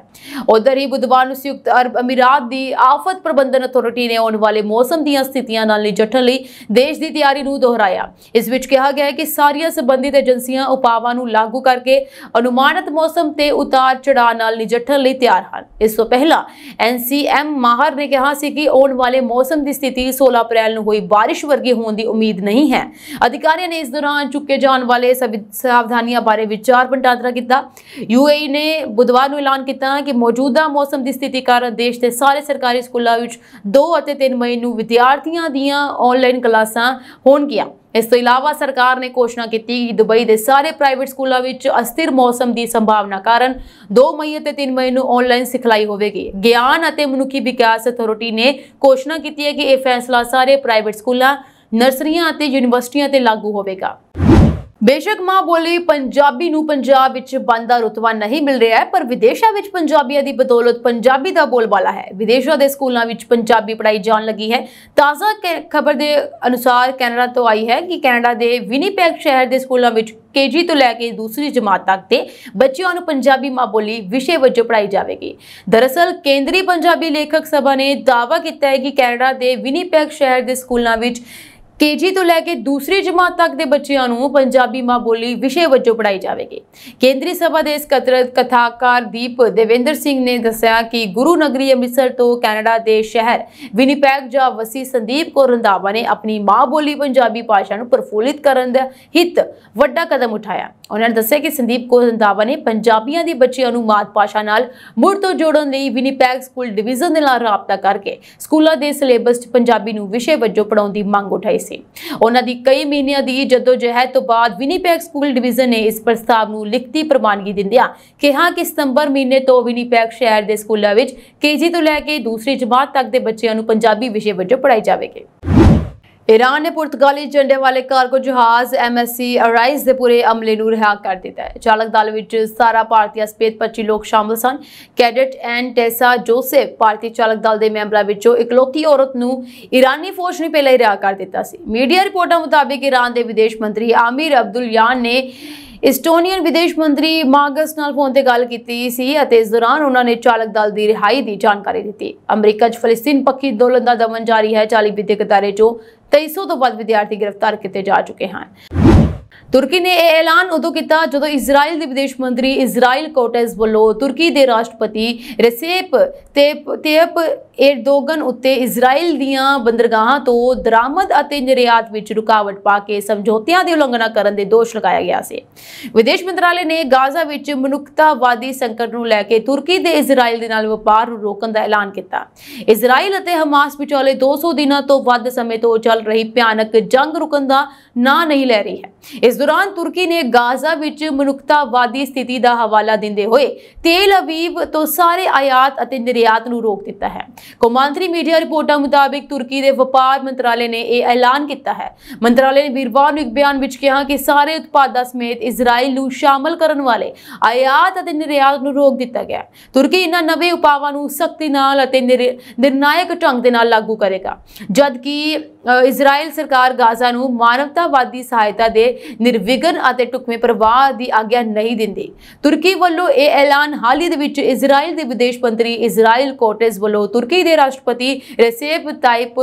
ਉਧਰ ਹੀ ਬੁੱਧਵਾਰ ਨੂੰ ਸੰਯੁਕਤ ਅਰਬ ਅਮੀਰਾਤ ਦੀ ਆਫਤ ਪ੍ਰਬੰਧਨ ਅਥਾਰਟੀ ਨੇ ਆਉਣ ਵਾਲੇ ਮੌਸਮ ਦੀਆਂ ਸਥਿਤੀਆਂ ਨਾਲ ਨਿਜੱਠਣ ਲਈ ਦੇਸ਼ ਦੀ ਤਿਆਰੀ ਨੂੰ ਦੁਹਰਾਇਆ ਇਸ ਵਿੱਚ ਕਿਹਾ ਗਿਆ ਹੈ ਕਿ ਸਾਰੀਆਂ ਸੰਬੰਧਿਤ ਏਜੰਸੀਆਂ ਉਪਾਵਾਂ ਨੂੰ ਲਾਗੂ ਕਰਕੇ ਅਨੁਮਾਨਿਤ ਮੌਸਮ ਤੇ ਉਤਾਰ ਚੜਾਅ ਨਾਲ ਨਜਿੱਠਣ ਲਈ ਤਿਆਰ ਹਨ ਇਸ ਤੋਂ ਪਹਿਲਾਂ ਐਨਸੀਐਮ ਮਾਹਰ ਨੇ ਕਿਹਾ ਸੀ ਕਿ ਆਉਣ ਵਾਲੇ ਮੌਸਮ ਦੀ ਸਥਿਤੀ 16 ਅਪ੍ਰੈਲ ਨੂੰ ਹੋਈ بارش ਵਰਗੀ ਹੋਣ ਦੀ ਉਮੀਦ ਨਹੀਂ ਹੈ ਅਧਿਕਾਰੀਆਂ ਨੇ ਇਸ ਦੌਰਾਨ ਚੁੱਕੇ ਜਾਣ ਵਾਲੇ ਸਾਵਧਾਨੀਆਂ ਬਾਰੇ ਵਿਚਾਰ ਵਟਾਂਦਰਾ ਕੀਤਾ ਯੂਏਈ ਨੇ ਬੁੱਧਵਾਰ ਨੂੰ ਐਲਾਨ ਕੀਤਾ ਕਿ ਮੌਜੂਦਾ ਮੌਸਮ ਦੀ ਸਥਿਤੀ ਕਾਰਨ ਦੇਸ਼ ਦੇ ਸਾਰੇ ਸਰਕਾਰੀ ਸਕੂਲਾਂ ਵਿੱਚ 2 ਅਤੇ 3 ਮਈ ਨੂੰ ਵਿਦਿਆਰਥੀਆਂ ਦੀਆਂ ਆਨਲਾਈਨ ਕਲਾਸਾਂ ਹੋਣਗੀਆਂ ਇਸ ਤੋਂ ਇਲਾਵਾ ਸਰਕਾਰ ਨੇ ਘੋਸ਼ਣਾ ਕੀਤੀ ਕਿ ਦੁਬਈ ਦੇ ਸਾਰੇ ਪ੍ਰਾਈਵੇਟ ਸਕੂਲਾਂ ਵਿੱਚ ਅਸਥਿਰ ਮੌਸਮ ਦੀ ਸੰਭਾਵਨਾ ਕਾਰਨ 2 ਮਈ ਅਤੇ 3 ਮਈ ਨੂੰ ਆਨਲਾਈਨ ਸਿਖਲਾਈ ਹੋਵੇਗੀ ਗਿਆਨ ਅਤੇ ਮਨੁੱਖੀ ਵਿਕਾਸ ਅਥਾਰਟੀ ਨੇ ਘੋਸ਼ਣਾ ਕੀਤੀ ਹੈ ਕਿ ਇਹ ਫੈਸਲਾ ਸਾਰੇ ਪ੍ਰਾਈਵੇਟ ਸਕੂਲਾਂ ਨਰਸਰੀਆਂ ਅਤੇ ਯੂਨੀਵਰਸਿਟੀਆਂ ਤੇ ਲਾਗੂ ਹੋਵੇਗਾ ਬੇਸ਼ੱਕ ਮਾਂ ਬੋਲੀ ਪੰਜਾਬੀ ਨੂੰ ਪੰਜਾਬ ਵਿੱਚ ਬੰਦਾ ਰੁਤਬਾ ਨਹੀਂ ਮਿਲ ਰਿਹਾ ਪਰ ਵਿਦੇਸ਼ਾਂ ਵਿੱਚ ਪੰਜਾਬੀਆਂ ਦੀ ਬਦੌਲਤ ਪੰਜਾਬੀ ਦਾ ਬੋਲਬਾਲਾ ਹੈ ਵਿਦੇਸ਼ਾਂ ਦੇ ਸਕੂਲਾਂ ਵਿੱਚ ਪੰਜਾਬੀ ਪੜਾਈ ਜਾਣ ਲੱਗੀ ਹੈ ਤਾਜ਼ਾ ਖਬਰ ਦੇ ਅਨੁਸਾਰ ਕੈਨੇਡਾ ਤੋਂ ਆਈ ਹੈ ਕਿ ਕੈਨੇਡਾ ਦੇ ਵਿਨੀਪੈਗ ਸ਼ਹਿਰ ਦੇ ਸਕੂਲਾਂ ਵਿੱਚ ਕੇਜੀ ਤੋਂ ਲੈ ਕੇ ਦੂਸਰੀ ਜਮਾਤ ਤੱਕ ਦੇ ਬੱਚਿਆਂ ਨੂੰ ਪੰਜਾਬੀ ਮਾਂ ਬੋਲੀ ਵਿਸ਼ੇ ਵਜੋਂ ਪੜਾਈ ਜਾਵੇਗੀ ਦਰਅਸਲ ਕੇਂਦਰੀ ਪੰਜਾਬੀ ਲੇਖਕ ਸਭਾ ਨੇ ਦਾਅਵਾ ਕੀਤਾ ਹੈ ਕਿ ਕੈਨੇਡਾ ਦੇ ਵਿਨੀਪੈਗ ਸ਼ਹਿਰ ਦੇ ਸਕੂਲਾਂ ਵਿੱਚ ਕੇਜੀ ਤੋਂ ਲੈ ਕੇ ਦੂਸਰੀ ਜਮਾਤ ਤੱਕ ਦੇ ਬੱਚਿਆਂ ਨੂੰ ਪੰਜਾਬੀ ਮਾਂ ਬੋਲੀ ਵਿਸ਼ੇ ਵਜੋਂ ਪੜਾਈ ਜਾਵੇਗੀ ਕੇਂਦਰੀ ਸਭਾ ਦੇ ਇਸ ਕਥਾਕਾਰ ਦੀਪ ਦੇਵਿੰਦਰ ਸਿੰਘ ਨੇ ਦੱਸਿਆ ਕਿ ਗੁਰੂ ਨਗਰੀ ਅੰਮ੍ਰਿਤਸਰ ਤੋਂ ਕੈਨੇਡਾ ਦੇ ਸ਼ਹਿਰ ਵਿਨੀਪੈਗ ਜਾ ਵਸੀ ਸੰਦੀਪ ਕੋ ਰੰਦਾਵਾ ਨੇ ਆਪਣੀ ਮਾਂ ਬੋਲੀ ਪੰਜਾਬੀ ਭਾਸ਼ਾ ਨੂੰ ਪ੍ਰਫੁੱਲਿਤ ਕਰਨ ਦਾ ਹਿੱਤ ਵੱਡਾ ਕਦਮ ਉਠਾਇਆ ਉਹਨਾਂ ਨੇ ਦੱਸਿਆ ਕਿ ਸੰਦੀਪ ਕੋਰੰਦਾਵਾ ਨੇ ਪੰਜਾਬੀਆਂ ਦੇ ਬੱਚਿਆਂ ਨੂੰ ਮਾਤ ਭਾਸ਼ਾ ਨਾਲ ਮੁੜ ਤੋਂ ਜੋੜਨ ਲਈ ਵਿਨੀਪੈਗ ਸਕੂਲ ਡਿਵੀਜ਼ਨ ਦੇ ਨਾਲ ਰਾਬਤਾ ਕਰਕੇ ਸਕੂਲਾਂ ਦੇ ਸਿਲੇਬਸ 'ਚ ਪੰਜਾਬੀ ਨੂੰ ਵਿਸ਼ੇ ਵਜੋਂ ਪੜਾਉਣ ਦੀ ਮੰਗ ਉਠਾਈ ਸੀ ਉਹਨਾਂ ਦੀ ਕਈ ਮਹੀਨਿਆਂ ਦੀ ਜਦੋਂ ਜਹਿਦ ਤੋਂ ਬਾਅਦ ਵਿਨੀਪੈਗ ਸਕੂਲ ਡਿਵੀਜ਼ਨ ਨੇ ਇਸ ਪ੍ਰਸਤਾਵ ਨੂੰ ਲਿਖਤੀ ਪ੍ਰਵਾਨਗੀ ਦਿੰਦਿਆਂ ਕਿਹਾ ਕਿ ਸਤੰਬਰ ਮਹੀਨੇ ਤੋਂ ਵਿਨੀਪੈਗ ਸ਼ਹਿਰ ਦੇ ਸਕੂਲਾਂ ਵਿੱਚ ਕੇਜੀ ਤੋਂ ਲੈ ਕੇ ਦੂਸਰੀ ਜਮਾਤ ਤੱਕ ਦੇ ਬੱਚਿਆਂ ਨੂੰ ਪੰਜਾਬੀ ਵਿਸ਼ੇ ਵਜੋਂ ਪੜਾਈ ਜਾਵੇਗੀ ਈਰਾਨ ਨੇ ਪੁਰਤਗਾਲੀ ਝੰਡੇ ਵਾਲੇ ਕਾਰਗੋ ਜਹਾਜ਼ ਐਮਐਸਸੀ ਅਰਾਈਸ ਦੇ ਪੂਰੇ ਅਮਲੇ ਨੂੰ ਰਿਹਾ ਕਰ ਦਿੱਤਾ ਹੈ ਚਾਲਕ ਦਲ ਵਿੱਚ ਸਾਰਾ ਭਾਰਤੀ ਸਪੇਤ 25 ਲੋਕ ਸ਼ਾਮਲ ਸਨ ਕੈਡਟ ਐਂਡ ਟੈਸਾ ਜੋਸੇਫ ਭਾਰਤੀ ਚਾਲਕ ਦਲ ਦੇ ਮੈਂਬਰਾਂ ਵਿੱਚੋਂ ਇਕਲੌਤੀ ਔਰਤ ਨੂੰ ਈਰਾਨੀ ਫੌਜ ਨੇ ਪਹਿਲਾਂ ਹੀ ਰਿਹਾ ਕਰ ਦਿੱਤਾ ਸੀ ਮੀਡੀਆ ਰਿਪੋਰਟਾਂ ਮੁਤਾਬਕ ਈਰਾਨ ਦੇ ਵਿਦੇਸ਼ ਮੰਤਰੀ ਆਮਿਰ ਅਬਦੁਲ ਯਾਨ ਨੇ ਇਸਟੋਨੀਅਨ ਵਿਦੇਸ਼ ਮੰਤਰੀ ਮਾਗਸ ਨਾਲ ਫੋਨ ਤੇ ਗੱਲ ਕੀਤੀ ਸੀ ਅਤੇ ਇਸ ਦੌਰਾਨ ਉਹਨਾਂ ਨੇ ਚਾਲਕ ਦਲ ਦੀ ਰਿਹਾਈ ਦੀ ਜਾਣਕਾਰੀ ਦਿੱਤੀ ਅਮਰੀਕਾ 'ਚ ਫਲਸਤੀਨ ਪੱਖੀ ਦੋਲਨ ਦਾ ਦਮਨ ਜਾਰੀ ਹੈ ਚਾਲੀ ਵਿਦਿਅਕ ਕਤਾਰੇ 'ਚੋਂ 2300 ਤੋਂ ਵੱਧ ਵਿਦਿਆਰਥੀ ਗ੍ਰਿਫਤਾਰ ਕੀਤੇ ਜਾ ਚੁੱਕੇ ਹਨ ਤੁਰਕੀ ਨੇ ਇਹ ਐਲਾਨ ਉਦੋਂ ਕੀਤਾ ਜਦੋਂ ਇਜ਼ਰਾਈਲ ਦੇ ਵਿਦੇਸ਼ ਮੰਤਰੀ ਇਜ਼ਰਾਈਲ ਕੋਟੇਸ ਵੱਲੋਂ ਤੁਰਕੀ ਦੇ ਰਾਸ਼ਟਰਪਤੀ ਰਸੇਪ ਤੇਪ ਏਰਦੋਗਨ ਉੱਤੇ ਇਜ਼ਰਾਈਲ ਦੀਆਂ ਬੰਦਰਗਾਹਾਂ ਤੋਂ ਦਰਾਮਦ ਅਤੇ ਨਿਰਯਾਤ ਵਿੱਚ ਰੁਕਾਵਟ ਪਾ ਕੇ ਸਮਝੌਤਿਆਂ ਦੀ ਉਲੰਘਣਾ ਕਰਨ ਦੇ ਦੋਸ਼ ਲਗਾਇਆ ਗਿਆ ਸੀ ਵਿਦੇਸ਼ ਮੰਤਰਾਲੇ ਨੇ ਗਾਜ਼ਾ ਵਿੱਚ ਮਨੁੱਖਤਾਵਾਦੀ ਸੰਕਟ ਨੂੰ ਲੈ ਕੇ ਤੁਰਕੀ ਦੇ ਇਜ਼ਰਾਈਲ ਦੇ ਨਾਲ ਵਪਾਰ ਨੂੰ ਰੋਕਣ ਦਾ ਐਲਾਨ ਕੀਤਾ ਇਜ਼ਰਾਈਲ ਅਤੇ ਹਮਾਸ ਵਿਚਾਲੇ 200 ਦਿਨਾਂ ਤੋਂ ਵੱਧ ਸਮੇਂ ਤੋਂ ਚੱਲ ਰਹੀ ਭਿਆਨਕ ਜੰਗ ਰੁਕਣ ਦਾ ਨਾਂ ਨਹੀਂ ਲੈ ਰਹੀ ਹੈ ਇਸ ਦੌਰਾਨ ਤੁਰਕੀ ਨੇ ਗਾਜ਼ਾ ਵਿੱਚ ਮਨੁੱਖਤਾਵਾਦੀ ਸਥਿਤੀ ਦਾ ਹਵਾਲਾ ਦਿੰਦੇ ਹੋਏ ਤੇਲ ਅਵੀਵ ਤੋਂ ਸਾਰੇ ਆਯਾਤ ਅਤੇ ਨਿਰਯਾਤ ਨੂੰ ਰੋਕ ਦਿੱਤਾ ਹੈ ਕੌਮਾਂਤਰੀ ਮੀਡੀਆ ਰਿਪੋਰਟਾਂ ਮੁਤਾਬਕ ਤੁਰਕੀ ਦੇ ਵਪਾਰ ਮੰਤਰਾਲੇ ਨੇ ਇਹ ਐਲਾਨ ਕੀਤਾ ਹੈ ਮੰਤਰਾਲੇ ਨੇ ਵੀਰਵਾਰ ਨੂੰ ਇੱਕ ਬਿਆਨ ਵਿੱਚ ਕਿਹਾ ਕਿ ਸਾਰੇ ਉਤਪਾਦਾਂ ਸਮੇਤ ਇਜ਼ਰਾਈਲ ਨੂੰ ਸ਼ਾਮਲ ਕਰਨ ਵਾਲੇ ਆਯਾਤ ਅਤੇ ਨਿਰਯਾਤ ਨੂੰ ਰੋਕ ਦਿੱਤਾ ਗਿਆ ਤੁਰਕੀ ਇਹਨਾਂ ਨਵੇਂ ਉਪਾਵਾਂ ਨੂੰ ਸਖਤੀ ਨਾਲ ਅਤੇ ਨਿਰਣਾਇਕ ਢੰਗ ਦੇ ਨਾਲ ਲਾਗੂ ਕਰੇਗਾ ਜਦਕਿ ਇਜ਼ਰਾਈਲ ਸਰਕਾਰ ਗਾਜ਼ਾ ਨੂੰ ਮਾਨਵਤਾਵਾਦੀ ਸਹਾਇਤਾ ਦੇ ਨਿਰਵਿਘਨ ਅਤੇ ਟੁਕਮੇ ਪ੍ਰਵਾਹ ਦੀ ਆਗਿਆ ਨਹੀਂ ਦਿੰਦੀ ਤੁਰਕੀ ਵੱਲੋਂ ਇਹ ਐਲਾਨ ਹਾਲ ਹੀ ਦੇ ਵਿੱਚ ਇਜ਼ਰਾਈਲ ਦੇ ਵਿਦੇਸ਼ ਮੰਤਰੀ ਇਜ਼ਰਾਈਲ ਕੋਟੇਸ ਵੱਲੋਂ ਤੁਰਕੀ ਦੇ ਰਾਸ਼ਟਰਪਤੀ ਰੈਸੇਪ ਤਾਇਪ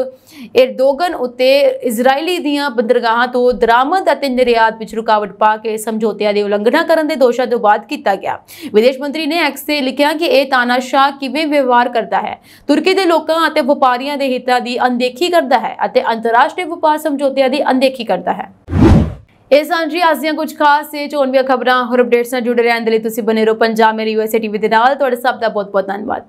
ਇਰਦੋਗਨ ਉੱਤੇ ਇਜ਼ਰਾਈਲੀ ਦੀਆਂ ਬੰਦਰਗਾਹਾਂ ਤੋਂ ਦਰਾਮਦ ਅਤੇ ਨਿਰਯਾਤ ਵਿੱਚ ਰੁਕਾਵਟ ਪਾ ਕੇ ਸਮਝੌਤਿਆਂ ਦੀ ਉਲੰਘਣਾ ਕਰਨ ਦੇ ਦੋਸ਼ਾਂ ਤੋਂ ਬਾਅਦ ਕੀਤਾ ਗਿਆ ਵਿਦੇਸ਼ ਮੰਤਰੀ ਨੇ ਐਕਸ ਤੇ ਲਿਖਿਆ ਕਿ ਇਹ ਤਾਨਾਸ਼ਾਹ ਕਿਵੇਂ ਵਿਵਹਾਰ ਕਰਦਾ ਹੈ ਤੁਰਕੀ ਦੇ ਲੋਕਾਂ ਅਤੇ ਵਪਾਰੀਆਂ ਦੇ ਹਿੱਤਾਂ ਦੀ ਅਣਦੇਖੀ ਕਰਦਾ ਹੈ ਅਤੇ ਅੰਤਰਰਾਸ਼ਟਰੀ ਵਪਾਰ ਸਮਝੌਤਿਆਂ ਦੀ ਅਣਦੇਖੀ ਕਰਦਾ ਹੈ ਇਹ ਸਨ ਜੀ ਅੱਜ ਦੀਆਂ ਕੁਝ ਖਾਸ ਸੇ ਚੋਣਵੀਆਂ ਖਬਰਾਂ ਹੋਰ ਅਪਡੇਟਸ ਨਾਲ ਜੁੜੇ ਰਹਿਣ ਦੇ ਲਈ ਤੁਸੀਂ ਬਨੇ ਰਹੋ ਪੰਜਾਬ ਮੇਰੀ ਯੂਐਸਏ ਟੀਵੀ ਦੇ ਨਾਲ ਤੁਹਾਡੇ ਸਭ ਦਾ ਬਹੁਤ ਬਹੁਤ ਧੰਨਵਾਦ